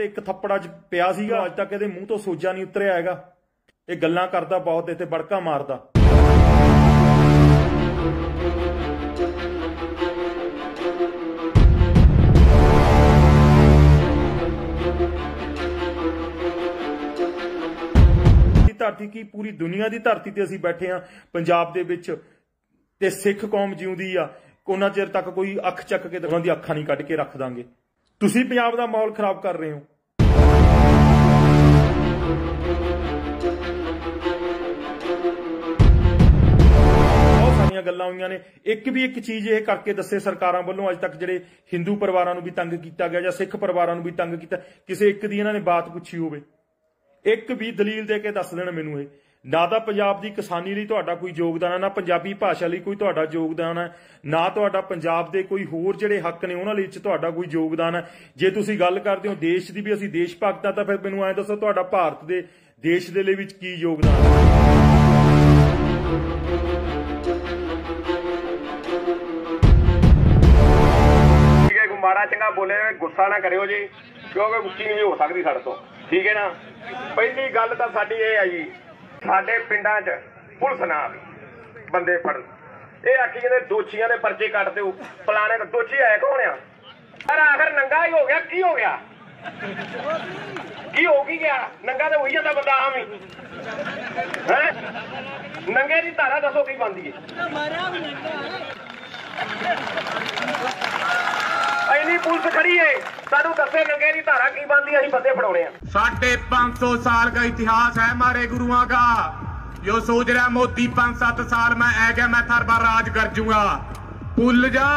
ਤੇ ਇੱਕ ਥੱਪੜਾ ਚ ਪਿਆ ਸੀਗਾ ਅੱਜ ਤੱਕ ਇਹਦੇ ਮੂੰਹ ਤੋਂ ਸੋਜਾ ਨਹੀਂ ਉਤਰਿਆ ਹੈਗਾ ਇਹ ਗੱਲਾਂ ਕਰਦਾ ਬਹੁਤ ਇੱਥੇ ਬੜਕਾ ਮਾਰਦਾ ਧਰਤੀ ਕੀ ਪੂਰੀ ਦੁਨੀਆ ਦੀ ਧਰਤੀ ਤੇ ਅਸੀਂ ਬੈਠੇ ਆ ਪੰਜਾਬ ਦੇ ਵਿੱਚ ਤੇ ਸਿੱਖ ਕੌਮ ਜਿਉਂਦੀ ਆ ਕੋਨਾ ਚਿਰ ਤੱਕ ਕੋਈ ਅੱਖ ਚੱਕ ਕੇ ਉਹਨਾਂ ਦੀ ਅੱਖਾਂ ਨਹੀਂ ਕੱਢ ਕੇ ਰੱਖ ਦਾਂਗੇ ਤੁਸੀਂ ਪੰਜਾਬ ਦਾ ਮਾਹੌਲ ਖਰਾਬ ਕਰ ਰਹੇ ਹੋ ਬਹੁਤ ਸਾਰੀਆਂ ਗੱਲਾਂ ਹੋਈਆਂ ਨੇ ਇੱਕ ਵੀ ਇੱਕ ਚੀਜ਼ ਇਹ ਕਰਕੇ ਦੱਸੇ ਸਰਕਾਰਾਂ ਵੱਲੋਂ ਅੱਜ ਤੱਕ ਜਿਹੜੇ ਹਿੰਦੂ ਪਰਿਵਾਰਾਂ ਨੂੰ ਵੀ ਤੰਗ ਕੀਤਾ ਗਿਆ ਜਾਂ ਸਿੱਖ ਪਰਿਵਾਰਾਂ ਨੂੰ ਵੀ ਤੰਗ ਕੀਤਾ ਕਿਸੇ ਇੱਕ ਦੀ ਇਹਨਾਂ ਨੇ ਬਾਤ ਪੁੱਛੀ ਹੋਵੇ ਇੱਕ ਵੀ ਦਲੀਲ ਦੇ ਕੇ ਦੱਸ ਦੇਣ ਮੈਨੂੰ ਇਹ ਨਾ ਤਾਂ ਪੰਜਾਬ ਦੀ ਕਿਸਾਨੀ ਲਈ ਤੁਹਾਡਾ ਕੋਈ ਯੋਗਦਾਨ ਹੈ ਨਾ ਪੰਜਾਬੀ ਭਾਸ਼ਾ ਲਈ ਕੋਈ ਤੁਹਾਡਾ ਯੋਗਦਾਨ ਹੈ ਨਾ ਤੁਹਾਡਾ ਪੰਜਾਬ ਦੇ ਕੋਈ ਹੋਰ ਜਿਹੜੇ ਹੱਕ ਨੇ ਉਹਨਾਂ ਲਈ ਚ ਤੁਹਾਡਾ ਕੋਈ ਯੋਗਦਾਨ ਹੈ ਜੇ ਤੁਸੀਂ ਗੱਲ ਕਰਦੇ ਹੋ ਦੇਸ਼ ਦੀ ਵੀ ਅਸੀਂ ਦੇਸ਼ ਭਗਤ ਆ ਤਾਂ ਫਿਰ ਮੈਨੂੰ ਐਂ ਦੱਸੋ ਤੁਹਾਡਾ ਭਾਰਤ ਦੇ ਦੇਸ਼ ਦੇ ਲਈ ਵਿੱਚ ਕੀ ਯੋਗਦਾਨ ਹੈ ਮਾੜਾ ਚੰਗਾ ਬੋਲੇ ਗੁੱਸਾ ਨਾ ਕਰਿਓ ਜੀ ਕਿਉਂਕਿ ਗੁੱਸੀ ਨਹੀਂ ਹੋ ਸਕਦੀ ਸਾਡੇ ਤੋਂ ਠੀਕ ਹੈ ਨਾ ਪਹਿਲੀ ਗੱਲ ਤਾਂ ਸਾਡੀ ਇਹ ਆ ਜੀ ਸਾਡੇ ਪਿੰਡਾਂ 'ਚ ਪੁਲਿਸ ਨਾ ਆਵੇ ਬੰਦੇ ਫੜਨ ਇਹ ਆਖੀ ਕਹਿੰਦੇ ਦੋਚੀਆਂ ਦੇ ਪਰਚੇ ਕੱਟ ਦਿਓ ਫਲਾਣੇ ਦਾ ਦੋਚੀ ਆਇਆ ਕੌਣ ਆ ਪਰ ਆਖਰ ਨੰਗਾ ਹੀ ਹੋ ਗਿਆ ਕੀ ਹੋ ਗਿਆ ਕੀ ਹੋ ਕੀ ਗਿਆ ਨੰਗਾ ਤਾਂ ਹੋਈ ਜਾਂਦਾ ਬੰਦਾ ਆਮ ਹੀ ਹੈ ਨੰਗੇ ਦੀ ਧਾਰਾ ਦੱਸੋ ਕੀ ਬੰਦੀ ਹੈ ਮਾਰਿਆ ਵੀ ਨੰਗਾ ਐਨੀ ਪੁਲਿਸ ਖੜੀ ਏ ਸਾਨੂੰ ਦੱਸੇ ਲੱਗੇ ਦੀ ਧਾਰਾ ਕੀ ਬੰਦੀ ਅਸੀਂ ਬੰਦੇ ਫੜਾਉਣੇ ਆ ਸਾਡੇ 500 ਸਾਲ ਦਾ ਇਤਿਹਾਸ ਹੈ ਮਾਰੇ ਗੁਰੂਆਂ ਦਾ ਜੋ ਸੋਚ ਰਿਹਾ ਮੋਦੀ 5-7 ਸਾਲ ਮੈਂ ਆ ਗਿਆ ਮੈਂ ਥਰ ਬਾਰ ਰਾਜ ਕਰ ਜੂਗਾ ਭੁੱਲ ਜਾ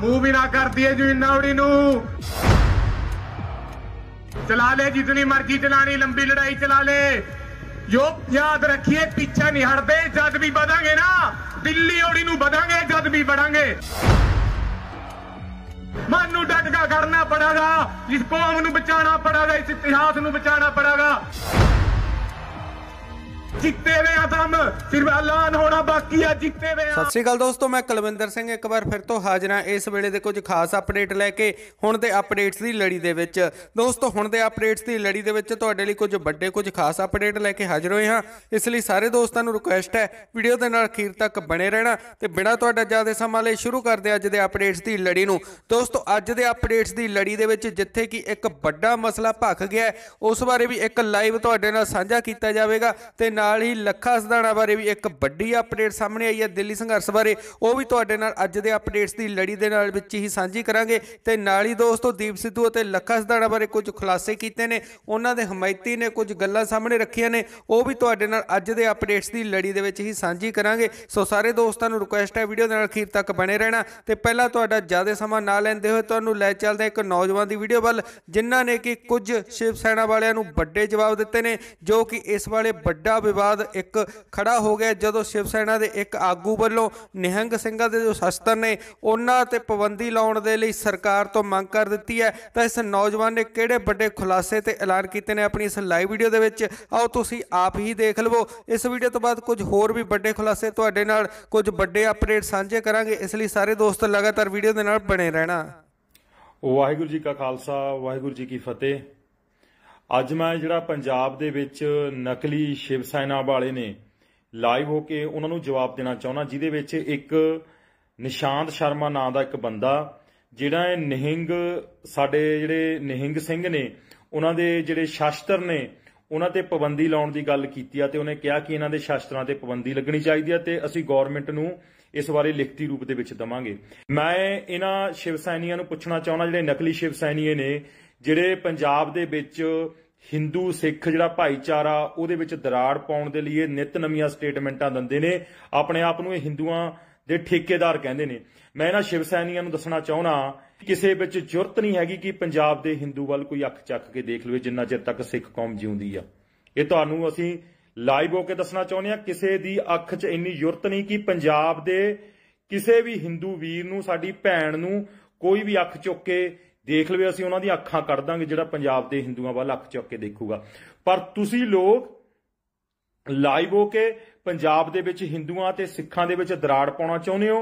ਮੂੰਹ ਵੀ ਨਾ ਕਰਦੀ ਏ ਜੂ ਇਨਾਉੜੀ ਨੂੰ ਚਲਾ ਲੈ ਜਿੰਨੀ ਮਰਜ਼ੀ ਚਲਾਣੀ ਲੰਬੀ ਲੜਾਈ ਚਲਾ ਲੈ ਜੋ ਯਾਦ ਰੱਖੀਏ ਪਿੱਛੇ ਨਹੀਂ ਹਟਦੇ ਜਦ ਵੀ ਵਧਾਂਗੇ ਨਾ ਦਿੱਲੀ ਔੜੀ ਨੂੰ ਵਧਾਂਗੇ ਜਦ ਵੀ ਵਧਾਂਗੇ ਮਾਨੂੰ ਡਟ ਕਰਨਾ ਪੜੇਗਾ ਇਸ ਕੌਮ ਨੂੰ ਬਚਾਉਣਾ ਪੜੇਗਾ ਇਸ ਇਤਿਹਾਸ ਨੂੰ ਬਚਾਉਣਾ ਪੜੇਗਾ ਜਿੱਤੇ ਵੇ ਆ ਕੰਮ ਸਿਰਫ ਐਲਾਨ ਹੋਣਾ ਬਾਕੀ ਆ ਜਿੱਤੇ ਵੇ ਸਤਿ ਸ਼੍ਰੀ ਅਕਾਲ ਦੋਸਤੋ ਮੈਂ ਕੁਲਵਿੰਦਰ ਸਿੰਘ ਇੱਕ ਵਾਰ ਫਿਰ ਤੋਂ ਹਾਜ਼ਰ ਹਾਂ ਇਸ ਵੇਲੇ ਦੇ ਕੁਝ ਖਾਸ ਅਪਡੇਟ ਲੈ ਕੇ ਹੁਣ ਦੇ ਅਪਡੇਟਸ ਦੀ ਲੜੀ ਦੇ ਵਿੱਚ ਦੋਸਤੋ ਹੁਣ ਦੇ ਅਪਡੇਟਸ ਦੀ ਲੜੀ ਦੇ ਵਿੱਚ ਤੁਹਾਡੇ ਲਈ ਕੁਝ ਵੱਡੇ ਕੁਝ ਖਾਸ ਅਪਡੇਟ ਲੈ ਕੇ ਹਾਜ਼ਰ ਹੋਏ ਹਾਂ ਇਸ ਲਈ ਸਾਰੇ ਦੋਸਤਾਂ ਨੂੰ ਰਿਕੁਐਸਟ ਹੈ ਵੀਡੀਓ ਦੇ ਨਾਲ ਅਖੀਰ ਤੱਕ ਬਣੇ ਰਹਿਣਾ ਤੇ ਬਿਨਾਂ ਤੁਹਾਡਾ ਜ਼ਿਆਦਾ ਸਮਾਂ ਲਏ ਸ਼ੁਰੂ ਕਰਦੇ ਅੱਜ ਦੇ ਅਪਡੇਟਸ ਦੀ ਲੜੀ ਨੂੰ ਦੋਸਤੋ ਅੱਜ ਦੇ ਅਪਡੇਟਸ ਦੀ ਲੜੀ ਦੇ ਵਿੱਚ ਜਿੱਥੇ ਕਿ ਇੱਕ ਵੱਡਾ ਮਸਲਾ ਭਖ ਗਿਆ ਉਸ ਬਾਰੇ ਵੀ ਇੱਕ ਲਾਈਵ ਤੁਹਾਡੇ ਨਾਲ ਸਾਂਝਾ ਕੀਤਾ ਜਾਵੇਗਾ ਤੇ ਨਾਲ ਨਾਲ ਹੀ ਲੱਖਾ ਸਦਾਣਾ ਬਾਰੇ ਵੀ ਇੱਕ ਵੱਡੀ ਅਪਡੇਟ ਸਾਹਮਣੇ ਆਈ ਹੈ ਦਿੱਲੀ ਸੰਘਰਸ਼ ਬਾਰੇ ਉਹ ਵੀ ਤੁਹਾਡੇ ਨਾਲ ਅੱਜ ਦੇ ਅਪਡੇਟਸ ਦੀ ਲੜੀ ਦੇ ਨਾਲ ਵਿੱਚ ਹੀ ਸਾਂਝੀ ਕਰਾਂਗੇ ਤੇ ਨਾਲ ਹੀ ਦੋਸਤੋ ਦੀਪ ਸਿੱਧੂ ਅਤੇ ਲੱਖਾ ਸਦਾਣਾ ਬਾਰੇ ਕੁਝ ਖੁਲਾਸੇ ਕੀਤੇ ਨੇ ਉਹਨਾਂ ਦੇ ਹਮਾਇਤੀ ਨੇ ਕੁਝ ਗੱਲਾਂ ਸਾਹਮਣੇ ਰੱਖੀਆਂ ਨੇ ਉਹ ਵੀ ਤੁਹਾਡੇ ਨਾਲ ਅੱਜ ਦੇ ਅਪਡੇਟਸ ਦੀ ਲੜੀ ਦੇ ਵਿੱਚ ਹੀ ਸਾਂਝੀ ਕਰਾਂਗੇ ਸੋ ਸਾਰੇ ਦੋਸਤਾਂ ਨੂੰ ਰਿਕੁਐਸਟ ਹੈ ਵੀਡੀਓ ਦੇ ਨਾਲ ਅਖੀਰ ਤੱਕ ਬਣੇ ਰਹਿਣਾ ਤੇ ਪਹਿਲਾਂ ਤੁਹਾਡਾ ਜ਼ਿਆਦਾ ਸਮਾਂ ਨਾ ਲੈਂਦੇ ਹੋਏ ਤੁਹਾਨੂੰ ਲੈ ਚੱਲਦੇ ਇੱਕ ਨੌਜਵਾਨ ਦੀ ਵੀਡੀਓ ਵੱਲ ਜਿਨ੍ਹਾਂ ਨੇ ਕਿ ਕੁਝ ਸ਼ਿਵ ਸੈਨਾ ਵਾਲਿਆਂ ਨੂੰ ਵੱਡੇ ਜਵਾਬ ਦਿੱਤੇ ਨੇ ਜੋ ਕਿ ਇਸ ਵਾਲੇ ਵੱਡਾ ਬਾਅਦ ਇੱਕ ਖੜਾ ਹੋ ਗਿਆ ਜਦੋਂ ਸ਼ਿਵ ਸੈਨਾ ਦੇ ਇੱਕ ਆਗੂ ਵੱਲੋਂ ਨਿਹੰਗ ਸਿੰਘਾਂ ਦੇ ਜੋ ਸ਼ਸਤਰ ਨੇ ਉਹਨਾਂ ਤੇ ਪਾਬੰਦੀ ਲਾਉਣ ਦੇ ਲਈ ਸਰਕਾਰ ਤੋਂ ਮੰਗ ਕਰ ਦਿੱਤੀ ਹੈ ਤਾਂ ਇਸ ਨੌਜਵਾਨ ਨੇ ਕਿਹੜੇ ਵੱਡੇ ਖੁਲਾਸੇ ਤੇ ਐਲਾਨ ਕੀਤੇ ਨੇ ਆਪਣੀ ਇਸ ਲਾਈਵ ਵੀਡੀਓ ਦੇ ਵਿੱਚ ਆਓ ਤੁਸੀਂ ਆਪ ਹੀ ਦੇਖ ਲਵੋ ਇਸ ਵੀਡੀਓ ਤੋਂ ਬਾਅਦ ਕੁਝ ਹੋਰ ਵੀ ਵੱਡੇ ਖੁਲਾਸੇ ਤੁਹਾਡੇ ਨਾਲ ਕੁਝ ਵੱਡੇ ਅਪਡੇਟ ਸਾਂਝੇ ਕਰਾਂਗੇ ਇਸ ਲਈ ਸਾਰੇ ਦੋਸਤ ਲਗਾਤਾਰ ਵੀਡੀਓ ਦੇ ਨਾਲ ਬਣੇ ਰਹਿਣਾ ਵਾਹਿਗੁਰੂ ਜੀ ਕਾ ਖਾਲਸਾ ਵਾਹਿਗੁਰੂ ਜੀ ਕੀ ਫਤਿਹ ਅੱਜ ਮੈਂ ਜਿਹੜਾ ਪੰਜਾਬ ਦੇ ਵਿੱਚ ਨਕਲੀ ਸ਼ਿਵ ਸੈਨਾ ਵਾਲੇ ਨੇ ਲਾਈਵ ਹੋ ਕੇ ਉਹਨਾਂ ਨੂੰ ਜਵਾਬ ਦੇਣਾ ਚਾਹੁੰਦਾ ਜਿਹਦੇ ਵਿੱਚ ਇੱਕ ਨਿਸ਼ਾਂਤ ਸ਼ਰਮਾ ਨਾਂ ਦਾ ਇੱਕ ਬੰਦਾ ਜਿਹੜਾ ਇਹ ਨਿਹੰਗ ਸਾਡੇ ਜਿਹੜੇ ਨਿਹੰਗ ਸਿੰਘ ਨੇ ਉਹਨਾਂ ਦੇ ਜਿਹੜੇ ਸ਼ਾਸਤਰ ਨੇ ਉਹਨਾਂ ਤੇ ਪਾਬੰਦੀ ਲਾਉਣ ਦੀ ਗੱਲ ਕੀਤੀ ਆ ਤੇ ਉਹਨੇ ਕਿਹਾ ਕਿ ਇਹਨਾਂ ਦੇ ਸ਼ਾਸਤਰਾਂ ਤੇ ਪਾਬੰਦੀ ਲੱਗਣੀ ਚਾਹੀਦੀ ਆ ਤੇ ਅਸੀਂ ਗਵਰਨਮੈਂਟ ਨੂੰ ਇਸ ਬਾਰੇ ਲਿਖਤੀ ਰੂਪ ਦੇ ਵਿੱਚ ਦਵਾਂਗੇ ਮੈਂ ਇਹਨਾਂ ਸ਼ਿਵ ਸੈਨੀਆਂ ਨੂੰ ਪੁੱਛਣਾ ਚਾਹੁੰਦਾ ਜਿਹੜੇ ਨਕਲੀ ਸ਼ਿਵ ਸੈਨੀਏ ਨੇ ਜਿਹੜੇ ਪੰਜਾਬ ਦੇ ਵਿੱਚ ਹਿੰਦੂ ਸਿੱਖ ਜਿਹੜਾ ਭਾਈਚਾਰਾ ਉਹਦੇ ਵਿੱਚ ਦਰਾੜ ਪਾਉਣ ਦੇ ਲਈ ਨਿਤ ਨਵੀਆਂ ਸਟੇਟਮੈਂਟਾਂ ਦਿੰਦੇ ਨੇ ਆਪਣੇ ਆਪ ਨੂੰ ਇਹ ਹਿੰਦੂਆਂ ਦੇ ਠੇਕੇਦਾਰ ਕਹਿੰਦੇ ਨੇ ਮੈਂ ਇਹਨਾਂ ਸ਼ਿਵ ਸੈਨੀਆਂ ਨੂੰ ਦੱਸਣਾ ਚਾਹਣਾ ਕਿਸੇ ਵਿੱਚ ਜੁਰਤ ਨਹੀਂ ਹੈਗੀ ਕਿ ਪੰਜਾਬ ਦੇ ਹਿੰਦੂ ਵੱਲ ਕੋਈ ਅੱਖ ਚੱਕ ਕੇ ਦੇਖ ਲਵੇ ਜਿੰਨਾ ਚਿਰ ਤੱਕ ਸਿੱਖ ਕੌਮ ਜਿਉਂਦੀ ਆ ਇਹ ਤੁਹਾਨੂੰ ਅਸੀਂ ਲਾਈਵ ਹੋ ਕੇ ਦੱਸਣਾ ਚਾਹੁੰਦੇ ਆ ਕਿਸੇ ਦੀ ਅੱਖ 'ਚ ਇੰਨੀ ਜੁਰਤ ਨਹੀਂ ਕਿ ਪੰਜਾਬ ਦੇ ਕਿਸੇ ਵੀ ਹਿੰਦੂ ਵੀਰ ਨੂੰ ਸਾਡੀ ਭੈਣ ਨੂੰ ਕੋਈ ਵੀ ਅੱਖ ਚੁੱਕ ਕੇ ਦੇਖ ਲਵੇ ਅਸੀਂ ਉਹਨਾਂ ਦੀ ਅੱਖਾਂ ਕੱਢ ਦਾਂਗੇ ਜਿਹੜਾ ਪੰਜਾਬ ਦੇ ਹਿੰਦੂਆਂ ਵੱਲ ਅੱਖ ਚੁੱਕ ਕੇ ਦੇਖੂਗਾ ਪਰ ਤੁਸੀਂ ਲੋਕ ਲਾਈਵ ਹੋ ਕੇ ਪੰਜਾਬ ਦੇ ਵਿੱਚ ਹਿੰਦੂਆਂ ਤੇ ਸਿੱਖਾਂ ਦੇ ਵਿੱਚ ਦਰਾੜ ਪਾਉਣਾ ਚਾਹੁੰਦੇ ਹੋ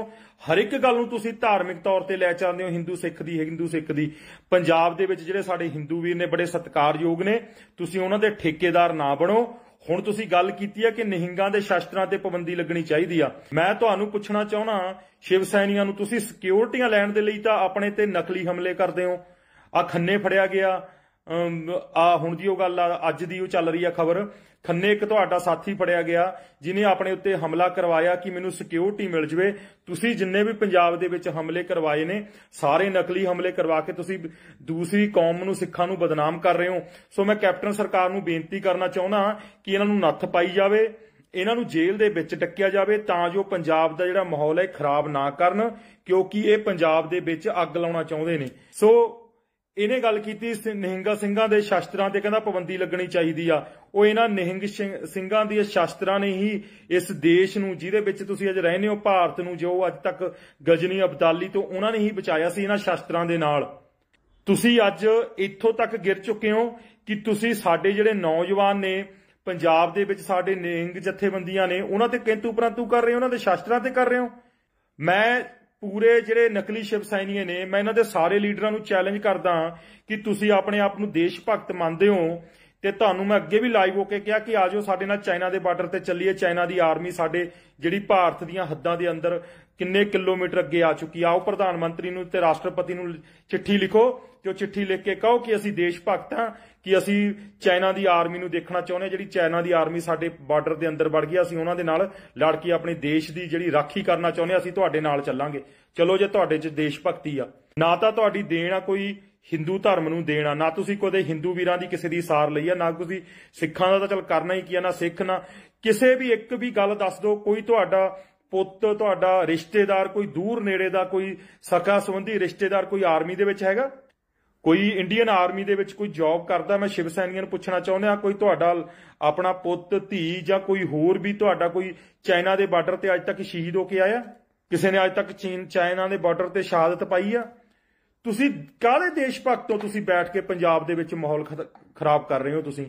ਹਰ ਇੱਕ ਗੱਲ ਨੂੰ ਤੁਸੀਂ ਧਾਰਮਿਕ ਤੌਰ ਤੇ ਲੈ ਚਾਹੁੰਦੇ ਹੋ ਹਿੰਦੂ ਸਿੱਖ ਦੀ ਹਿੰਦੂ ਸਿੱਖ ਦੀ ਪੰਜਾਬ ਦੇ ਵਿੱਚ ਜਿਹੜੇ ਸਾਡੇ ਹਿੰਦੂ ਵੀਰ ਨੇ ਬੜੇ ਸਤਿਕਾਰਯੋਗ ਨੇ ਤੁਸੀਂ ਉਹਨਾਂ ਦੇ ਠੇਕੇਦਾਰ ਨਾ ਬਣੋ ਹੁਣ ਤੁਸੀਂ ਗੱਲ ਕੀਤੀ ਹੈ ਕਿ ਨਿਹੰਗਾਂ ਦੇ ਸ਼ਸਤਰਾਂ ਤੇ ਪਾਬੰਦੀ ਲੱਗਣੀ ਚਾਹੀਦੀ ਆ ਮੈਂ ਤੁਹਾਨੂੰ ਪੁੱਛਣਾ ਚਾਹਣਾ ਸ਼ਿਵ ਸੈਨੀਆਂ ਨੂੰ ਤੁਸੀਂ ਸਿਕਿਉਰਟੀਆਂ ਲੈਣ ਦੇ ਲਈ ਤਾਂ ਆਪਣੇ ਤੇ ਨਕਲੀ ਹਮਲੇ ਕਰਦੇ ਹੋ ਆ ਖੰਨੇ ਫੜਿਆ ਗਿਆ ਆ ਹੁਣ ਦੀ ਉਹ ਗੱਲ ਆ ਅੱਜ ਦੀ ਉਹ ਚੱਲ ਰਹੀ ਆ ਖਬਰ ਖੰਨੇ ਇੱਕ ਤੁਹਾਡਾ ਸਾਥੀ ਫੜਿਆ ਗਿਆ ਜਿਨੇ ਆਪਣੇ ਉੱਤੇ ਹਮਲਾ ਕਰਵਾਇਆ ਕਿ ਮੈਨੂੰ ਸਿਕਿਉਰਿਟੀ ਮਿਲ ਜਵੇ ਤੁਸੀਂ ਜਿੰਨੇ ਵੀ ਪੰਜਾਬ ਦੇ ਵਿੱਚ ਹਮਲੇ ਕਰਵਾਏ ਨੇ ਸਾਰੇ ਨਕਲੀ ਹਮਲੇ ਕਰਵਾ ਕੇ ਤੁਸੀਂ ਦੂਸਰੀ ਕੌਮ ਨੂੰ ਸਿੱਖਾਂ ਨੂੰ ਬਦਨਾਮ ਕਰ ਰਹੇ ਹੋ ਸੋ ਮੈਂ ਕੈਪਟਨ ਸਰਕਾਰ ਨੂੰ ਬੇਨਤੀ ਕਰਨਾ ਚਾਹੁੰਦਾ ਕਿ ਇਹਨਾਂ ਨੂੰ ਨੱਥ ਪਾਈ ਜਾਵੇ ਇਹਨਾਂ ਨੂੰ ਜੇਲ੍ਹ ਦੇ ਵਿੱਚ ਟੱਕਿਆ ਜਾਵੇ ਤਾਂ ਜੋ ਪੰਜਾਬ ਦਾ ਜਿਹੜਾ ਮਾਹੌਲ ਹੈ ਖਰਾਬ ਨਾ ਕਰਨ ਕਿਉਂਕਿ ਇਹ ਪੰਜਾਬ ਦੇ ਵਿੱਚ ਅੱਗ ਲਾਉਣਾ ਚਾਹੁੰਦੇ ਨੇ ਸੋ ਇਹਨੇ ਗੱਲ ਕੀਤੀ ਨਿਹੰਗਾ ਸਿੰਘਾਂ ਦੇ ਸ਼ਸਤਰਾਂ ਤੇ ਕਹਿੰਦਾ ਪਾਬੰਦੀ ਲੱਗਣੀ ਚਾਹੀਦੀ ਆ ਉਹ ਇਹਨਾਂ ਨਿਹੰਗ ਸਿੰਘਾਂ ਦੀ ਸ਼ਸਤਰਾਂ ਨੇ ਹੀ ਇਸ ਦੇਸ਼ ਨੂੰ ਜਿਹਦੇ ਵਿੱਚ ਤੁਸੀਂ ਅੱਜ ਰਹਿੰਦੇ ਹੋ ਭਾਰਤ ਨੂੰ ਜੋ ਅੱਜ ਤੱਕ ਗਜਨੀ ਅਬਦਾਲੀ ਤੋਂ ਉਹਨਾਂ ਨੇ ਹੀ ਬਚਾਇਆ ਸੀ ਇਹਨਾਂ ਸ਼ਸਤਰਾਂ ਦੇ ਨਾਲ ਤੁਸੀਂ ਅੱਜ ਇੱਥੋਂ ਤੱਕ ਗਿਰ ਚੁੱਕੇ ਹੋ ਕਿ ਤੁਸੀਂ ਸਾਡੇ ਜਿਹੜੇ ਨੌਜਵਾਨ ਨੇ ਪੰਜਾਬ ਦੇ ਵਿੱਚ ਸਾਡੇ ਨਿਹੰਗ ਜਥੇਬੰਦੀਆਂ ਨੇ ਉਹਨਾਂ ਤੇ ਕਿੰਤੂ ਪਰੰਤੂ ਕਰ ਰਹੇ ਹੋ ਉਹਨਾਂ ਦੇ ਸ਼ਸਤਰਾਂ ਤੇ ਕਰ ਰਹੇ ਹੋ ਮੈਂ ਪੂਰੇ ਜਿਹੜੇ ਨਕਲੀ ਸ਼ਿਵ ਸੈਨੀਏ ਨੇ ਮੈਂ ਇਹਨਾਂ ਦੇ ਸਾਰੇ ਲੀਡਰਾਂ ਨੂੰ ਚੈਲੰਜ ਕਰਦਾ ਕਿ ਤੁਸੀਂ ਆਪਣੇ ਆਪ ਨੂੰ ਦੇਸ਼ ਭਗਤ ਮੰਨਦੇ ਹੋ ਤੇ ਤੁਹਾਨੂੰ ਮੈਂ ਅੱਗੇ ਵੀ ਲਾਈਵ ਹੋ ਕੇ ਕਿਹਾ ਕਿ ਆਜੋ ਸਾਡੇ ਨਾਲ ਚਾਈਨਾ ਦੇ ਬਾਰਡਰ ਤੇ ਚੱਲੀਏ ਚਾਈਨਾ ਦੀ ਆਰਮੀ ਸਾਡੇ ਜਿਹੜੀ ਭਾਰਤ ਦੀਆਂ ਹੱਦਾਂ ਦੇ ਅੰਦਰ ਕਿੰਨੇ ਕਿਲੋਮੀਟਰ ਅੱਗੇ ਆ ਚੁੱਕੀ ਆ ਉਹ ਪ੍ਰਧਾਨ ਮੰਤਰੀ ਨੂੰ ਤੇ ਰਾਸ਼ਟਰਪਤੀ ਨੂੰ ਚਿੱਠੀ ਲਿਖੋ ਤੇ ਉਹ ਚਿੱਠੀ ਲਿਖ ਕੇ ਕਹੋ ਕਿ ਅਸੀਂ ਦੇਸ਼ ਭਗਤ ਹਾਂ ਕਿ ਅਸੀਂ ਚਾਈਨਾ ਦੀ ਆਰਮੀ ਨੂੰ ਦੇਖਣਾ ਚਾਹੁੰਦੇ ਜਿਹੜੀ ਚਾਈਨਾ ਦੀ ਆਰਮੀ ਸਾਡੇ ਬਾਰਡਰ ਦੇ ਅੰਦਰ ਵੜ ਗਈ ਅਸੀਂ ਉਹਨਾਂ ਦੇ ਨਾਲ ਲੜ ਕੇ ਆਪਣੇ ਦੇਸ਼ ਦੀ ਜਿਹੜੀ ਰਾਖੀ ਕਰਨਾ ਚਾਹੁੰਦੇ ਅਸੀਂ ਤੁਹਾਡੇ ਨਾਲ ਚੱਲਾਂਗੇ ਚਲੋ ਜੇ ਤੁਹਾਡੇ 'ਚ ਦੇਸ਼ ਭਗਤੀ ਆ ਨਾ ਤਾਂ ਤੁਹਾਡੀ ਦੇਣ ਆ ਕੋਈ Hindu ਧਰਮ ਨੂੰ ਦੇਣਾ ਨਾ ਤੁਸੀਂ ਕਦੇ Hindu ਵੀਰਾਂ ਦੀ ਕਿਸੇ ਦੀ ਸਾਰ ਲਈ ਆ ਨਾ ਤੁਸੀਂ ਸਿੱਖਾਂ ਦਾ ਤਾਂ ਚਲ ਕਰਨਾ ਹੀ ਕੀ ਆ ਨਾ ਸਿੱਖ ਨਾ ਕਿਸੇ ਵੀ ਇੱਕ ਵੀ ਗੱਲ ਦੱਸ ਦਿਓ ਕੋਈ ਤੁਹਾਡਾ ਪੁੱਤ ਤੁਹਾਡਾ ਰਿਸ਼ਤੇਦਾਰ ਕੋਈ ਦੂਰ ਨੇੜੇ ਦਾ ਕੋਈ ਸਕਾ ਸੰਬੰਧੀ ਰਿਸ਼ਤੇਦਾਰ ਕੋਈ ਆਰਮੀ ਦੇ ਵਿੱਚ ਹੈਗਾ ਕੋਈ ਇੰਡੀਅਨ ਆਰਮੀ ਦੇ ਵਿੱਚ ਕੋਈ ਜੌਬ ਕਰਦਾ ਮੈਂ ਸ਼ਿਵ ਸੈਨੀਆਂ ਨੂੰ ਪੁੱਛਣਾ ਚਾਹੁੰਦਾ ਕੋਈ ਤੁਹਾਡਾ ਆਪਣਾ ਪੁੱਤ ਧੀ ਜਾਂ ਕੋਈ ਹੋਰ ਵੀ ਤੁਹਾਡਾ ਕੋਈ ਚਾਈਨਾ ਦੇ ਬਾਰਡਰ ਤੇ ਅੱਜ ਤੱਕ ਸ਼ਹੀਦ ਹੋ ਕੇ ਆਇਆ ਕਿਸੇ ਨੇ ਅੱਜ ਤੱਕ ਚੀਨ ਚਾਈਨਾ ਦੇ ਬਾਰਡਰ ਤੇ ਸ਼ਹਾਦਤ ਪਾਈ ਆ ਤੁਸੀਂ ਕਾਹਦੇ ਦੇਸ਼ ਭਗਤ ਤੋਂ ਤੁਸੀਂ ਬੈਠ ਕੇ ਪੰਜਾਬ ਦੇ ਵਿੱਚ ਮਾਹੌਲ ਖਰਾਬ ਕਰ ਰਹੇ ਹੋ ਤੁਸੀਂ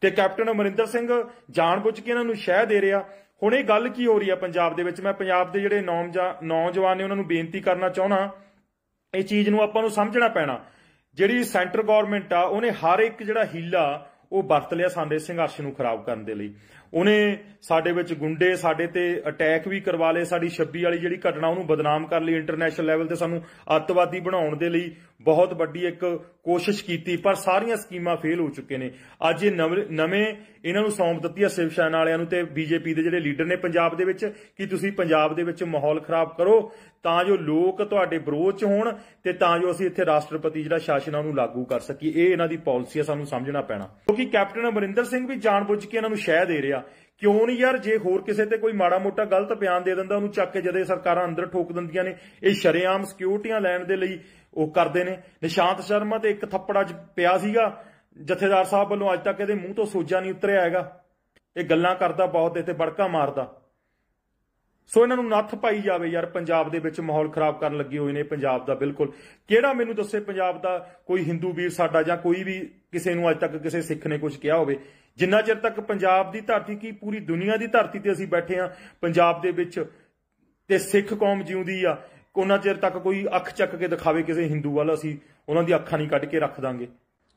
ਤੇ ਕੈਪਟਨ ਅਮਰਿੰਦਰ ਸਿੰਘ ਜਾਣਬੁੱਝ ਕੇ ਇਹਨਾਂ ਨੂੰ ਸ਼ਹਿ ਦੇ ਰਿਹਾ ਹੁਣ ਇਹ ਗੱਲ ਕੀ ਹੋ ਰਹੀ ਆ ਪੰਜਾਬ ਦੇ ਵਿੱਚ ਮੈਂ ਪੰਜਾਬ ਦੇ ਜਿਹੜੇ ਨੌਜਵਾਨ ਨੇ ਉਹਨਾਂ ਨੂੰ ਬੇਨਤੀ ਕਰਨਾ ਚਾਹਣਾ ਇਹ ਚੀਜ਼ ਨੂੰ ਆਪਾਂ ਨੂੰ ਸਮਝਣਾ ਪੈਣਾ ਜਿਹੜੀ ਸੈਂਟਰ ਗਵਰਨਮੈਂਟ ਆ ਉਹਨੇ ਹਰ ਇੱਕ ਜਿਹੜਾ ਹੀਲਾ ਉਹ ਵਰਤ ਲਿਆ ਸਾਡੇ ਸੰਘਰਸ਼ ਨੂੰ ਖਰਾਬ ਕਰਨ ਦੇ ਲਈ ਉਹਨੇ ਸਾਡੇ ਵਿੱਚ ਗੁੰਡੇ ਸਾਡੇ ਤੇ ਅਟੈਕ ਵੀ ਕਰਵਾ ਲਏ ਸਾਡੀ 26 ਵਾਲੀ ਜਿਹੜੀ ਘਟਨਾ ਉਹਨੂੰ ਬਦਨਾਮ ਕਰ ਲਈ ਇੰਟਰਨੈਸ਼ਨਲ ਲੈਵਲ ਤੇ ਸਾਨੂੰ ਅੱਤਵਾਦੀ ਬਣਾਉਣ ਦੇ ਲਈ ਬਹੁਤ ਵੱਡੀ ਇੱਕ ਕੋਸ਼ਿਸ਼ ਕੀਤੀ ਪਰ ਸਾਰੀਆਂ ਸਕੀਮਾਂ ਫੇਲ ਹੋ ਚੁੱਕੇ ਨੇ ਅੱਜ ਇਹ ਨਵੇਂ ਇਹਨਾਂ ਨੂੰ ਸੌਂਪ ਦਿੱਤੀ ਹੈ ਸਿਵਸ਼ਾਨ ਵਾਲਿਆਂ ਨੂੰ ਤੇ ਬੀਜੇਪੀ ਦੇ ਜਿਹੜੇ ਲੀਡਰ ਨੇ ਪੰਜਾਬ ਦੇ ਵਿੱਚ ਕਿ ਤੁਸੀਂ ਪੰਜਾਬ ਦੇ ਵਿੱਚ ਮਾਹੌਲ ਖਰਾਬ ਕਰੋ ਤਾਂ ਜੋ ਲੋਕ ਤੁਹਾਡੇ ਵਿਰੋਧ ਚ ਹੋਣ ਤੇ ਤਾਂ ਜੋ ਅਸੀਂ ਇੱਥੇ ਰਾਸ਼ਟਰਪਤੀ ਜਿਹੜਾ ਸ਼ਾਸਨ ਆ ਉਹਨੂੰ ਲਾਗੂ ਕਰ ਸਕੀਏ ਇਹ ਇਹਨਾਂ ਦੀ ਪਾਲਿਸੀ ਆ ਸਾਨੂੰ ਸਮਝਣਾ ਪੈਣਾ ਕਿਉਂਕਿ ਕੈਪਟਨ ਅਮਰਿੰਦਰ ਸਿੰਘ ਵੀ ਜਾਣਬੁੱਝ ਕੇ ਇਹਨਾਂ ਨੂੰ ਸ਼ਹਿ ਦੇ ਰਿਹਾ ਕਿਉਂ ਨਹੀਂ ਯਾਰ ਜੇ ਹੋਰ ਕਿਸੇ ਤੇ ਕੋਈ ਮਾੜਾ ਮੋਟਾ ਗਲਤ ਬਿਆਨ ਦੇ ਦਿੰਦਾ ਉਹਨੂੰ ਚੱਕ ਕੇ ਜਦੇ ਸਰਕਾਰਾਂ ਅੰਦਰ ਠੋਕ ਦਿੰਦੀਆਂ ਨੇ ਇਹ ਸ਼ਰੇਆਮ ਸਿਕਿਉਰਟੀਆਂ ਲੈਣ ਦੇ ਲਈ ਉਹ ਕਰਦੇ ਨੇ ਨਿਸ਼ਾਂਤ ਸ਼ਰਮਾ ਤੇ ਇੱਕ ਥੱਪੜਾ ਪਿਆ ਸੀਗਾ ਜਥੇਦਾਰ ਸਾਹਿਬ ਵੱਲੋਂ ਅੱਜ ਤੱਕ ਇਹਦੇ ਮੂੰਹ ਤੋਂ ਸੋਜਾ ਨਹੀਂ ਉਤਰਿਆ ਹੈਗਾ ਇਹ ਗੱਲਾਂ ਕਰਦਾ ਬਹੁਤ ਤੇ ਬੜਕਾ ਮਾਰਦਾ ਸੋ ਇਹਨਾਂ ਨੂੰ ਨੱਥ ਪਾਈ ਜਾਵੇ ਯਾਰ ਪੰਜਾਬ ਦੇ ਵਿੱਚ ਮਾਹੌਲ ਖਰਾਬ ਕਰਨ ਲੱਗੇ ਹੋਏ ਨੇ ਪੰਜਾਬ ਦਾ ਬਿਲਕੁਲ ਕਿਹੜਾ ਮੈਨੂੰ ਦੱਸੇ ਪੰਜਾਬ ਦਾ ਕੋਈ ਹਿੰਦੂ ਵੀਰ ਸਾਡਾ ਜਾਂ ਕੋਈ ਵੀ ਕਿਸੇ ਨੂੰ ਅੱਜ ਤੱਕ ਕਿਸੇ ਸਿੱਖ ਨੇ ਕੁਝ ਕਿਹਾ ਹੋਵੇ ਜਿੰਨਾ ਚਿਰ ਤੱਕ ਪੰਜਾਬ ਦੀ ਧਰਤੀ ਕੀ ਪੂਰੀ ਦੁਨੀਆ ਦੀ ਧਰਤੀ ਤੇ ਅਸੀਂ ਬੈਠੇ ਆ ਪੰਜਾਬ ਦੇ ਵਿੱਚ ਤੇ ਸਿੱਖ ਕੌਮ ਜਿਉਂਦੀ ਆ ਉਹਨਾਂ ਚਿਰ ਤੱਕ ਕੋਈ ਅੱਖ ਚੱਕ ਕੇ ਦਿਖਾਵੇ ਕਿਸੇ ਹਿੰਦੂ ਵਾਲਾ ਅਸੀਂ ਉਹਨਾਂ ਦੀ ਅੱਖਾਂ ਨਹੀਂ ਕੱਢ ਕੇ ਰੱਖ ਦਾਂਗੇ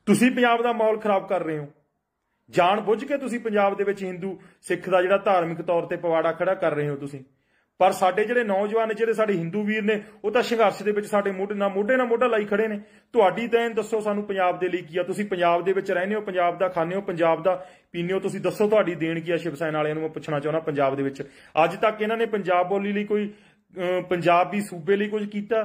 ਤੁਸੀਂ ਪੰਜਾਬ ਦਾ ਮਾਹੌਲ ਖਰਾਬ ਕਰ ਰਹੇ ਹੋ ਜਾਣ ਬੁੱਝ ਕੇ ਤੁਸੀਂ ਪੰਜਾਬ ਦੇ ਵਿੱਚ ਹਿੰਦੂ ਸਿੱਖ ਦਾ ਜਿਹੜਾ ਧਾਰਮਿਕ ਤੌਰ ਤੇ ਪਵਾੜਾ ਖੜਾ ਕਰ ਰਹੇ ਹੋ ਤੁਸੀਂ ਪਰ ਸਾਡੇ ਜਿਹੜੇ ਨੌਜਵਾਨ ਜਿਹੜੇ ਸਾਡੇ ਹਿੰਦੂ ਵੀਰ ਨੇ ਉਹ ਤਾਂ ਸੰਘਰਸ਼ ਦੇ ਵਿੱਚ ਸਾਡੇ ਮੋਢੇ ਨਾਲ ਮੋਢੇ ਨਾਲ ਮੋਢਾ ਲਾਈ ਖੜੇ ਨੇ ਤੁਹਾਡੀ ਤਾਂ ਦੱਸੋ ਸਾਨੂੰ ਪੰਜਾਬ ਦੇ ਲਈ ਕੀ ਆ ਤੁਸੀਂ ਪੰਜਾਬ ਦੇ ਵਿੱਚ ਰਹਿੰਦੇ ਹੋ ਪੰਜਾਬ ਦਾ ਖਾਣੇ ਹੋ ਪੰਜਾਬ ਦਾ ਪੀਣੇ ਹੋ ਤੁਸੀਂ ਦੱਸੋ ਤੁਹਾਡੀ ਦੇਣ ਕੀ ਆ ਸ਼ਿਵਸੈਨ ਵਾਲਿਆਂ ਨੂੰ ਮੈਂ ਪੁੱਛਣਾ ਚਾਹੁੰਦਾ ਪੰਜਾਬ ਦੇ ਵਿੱਚ ਅੱਜ ਤੱਕ ਇਹਨਾਂ ਨੇ ਪੰਜਾਬ ਬੋਲੀ ਲਈ ਕੋਈ ਪੰਜਾਬ ਸੂਬੇ ਲਈ ਕੁਝ ਕੀਤਾ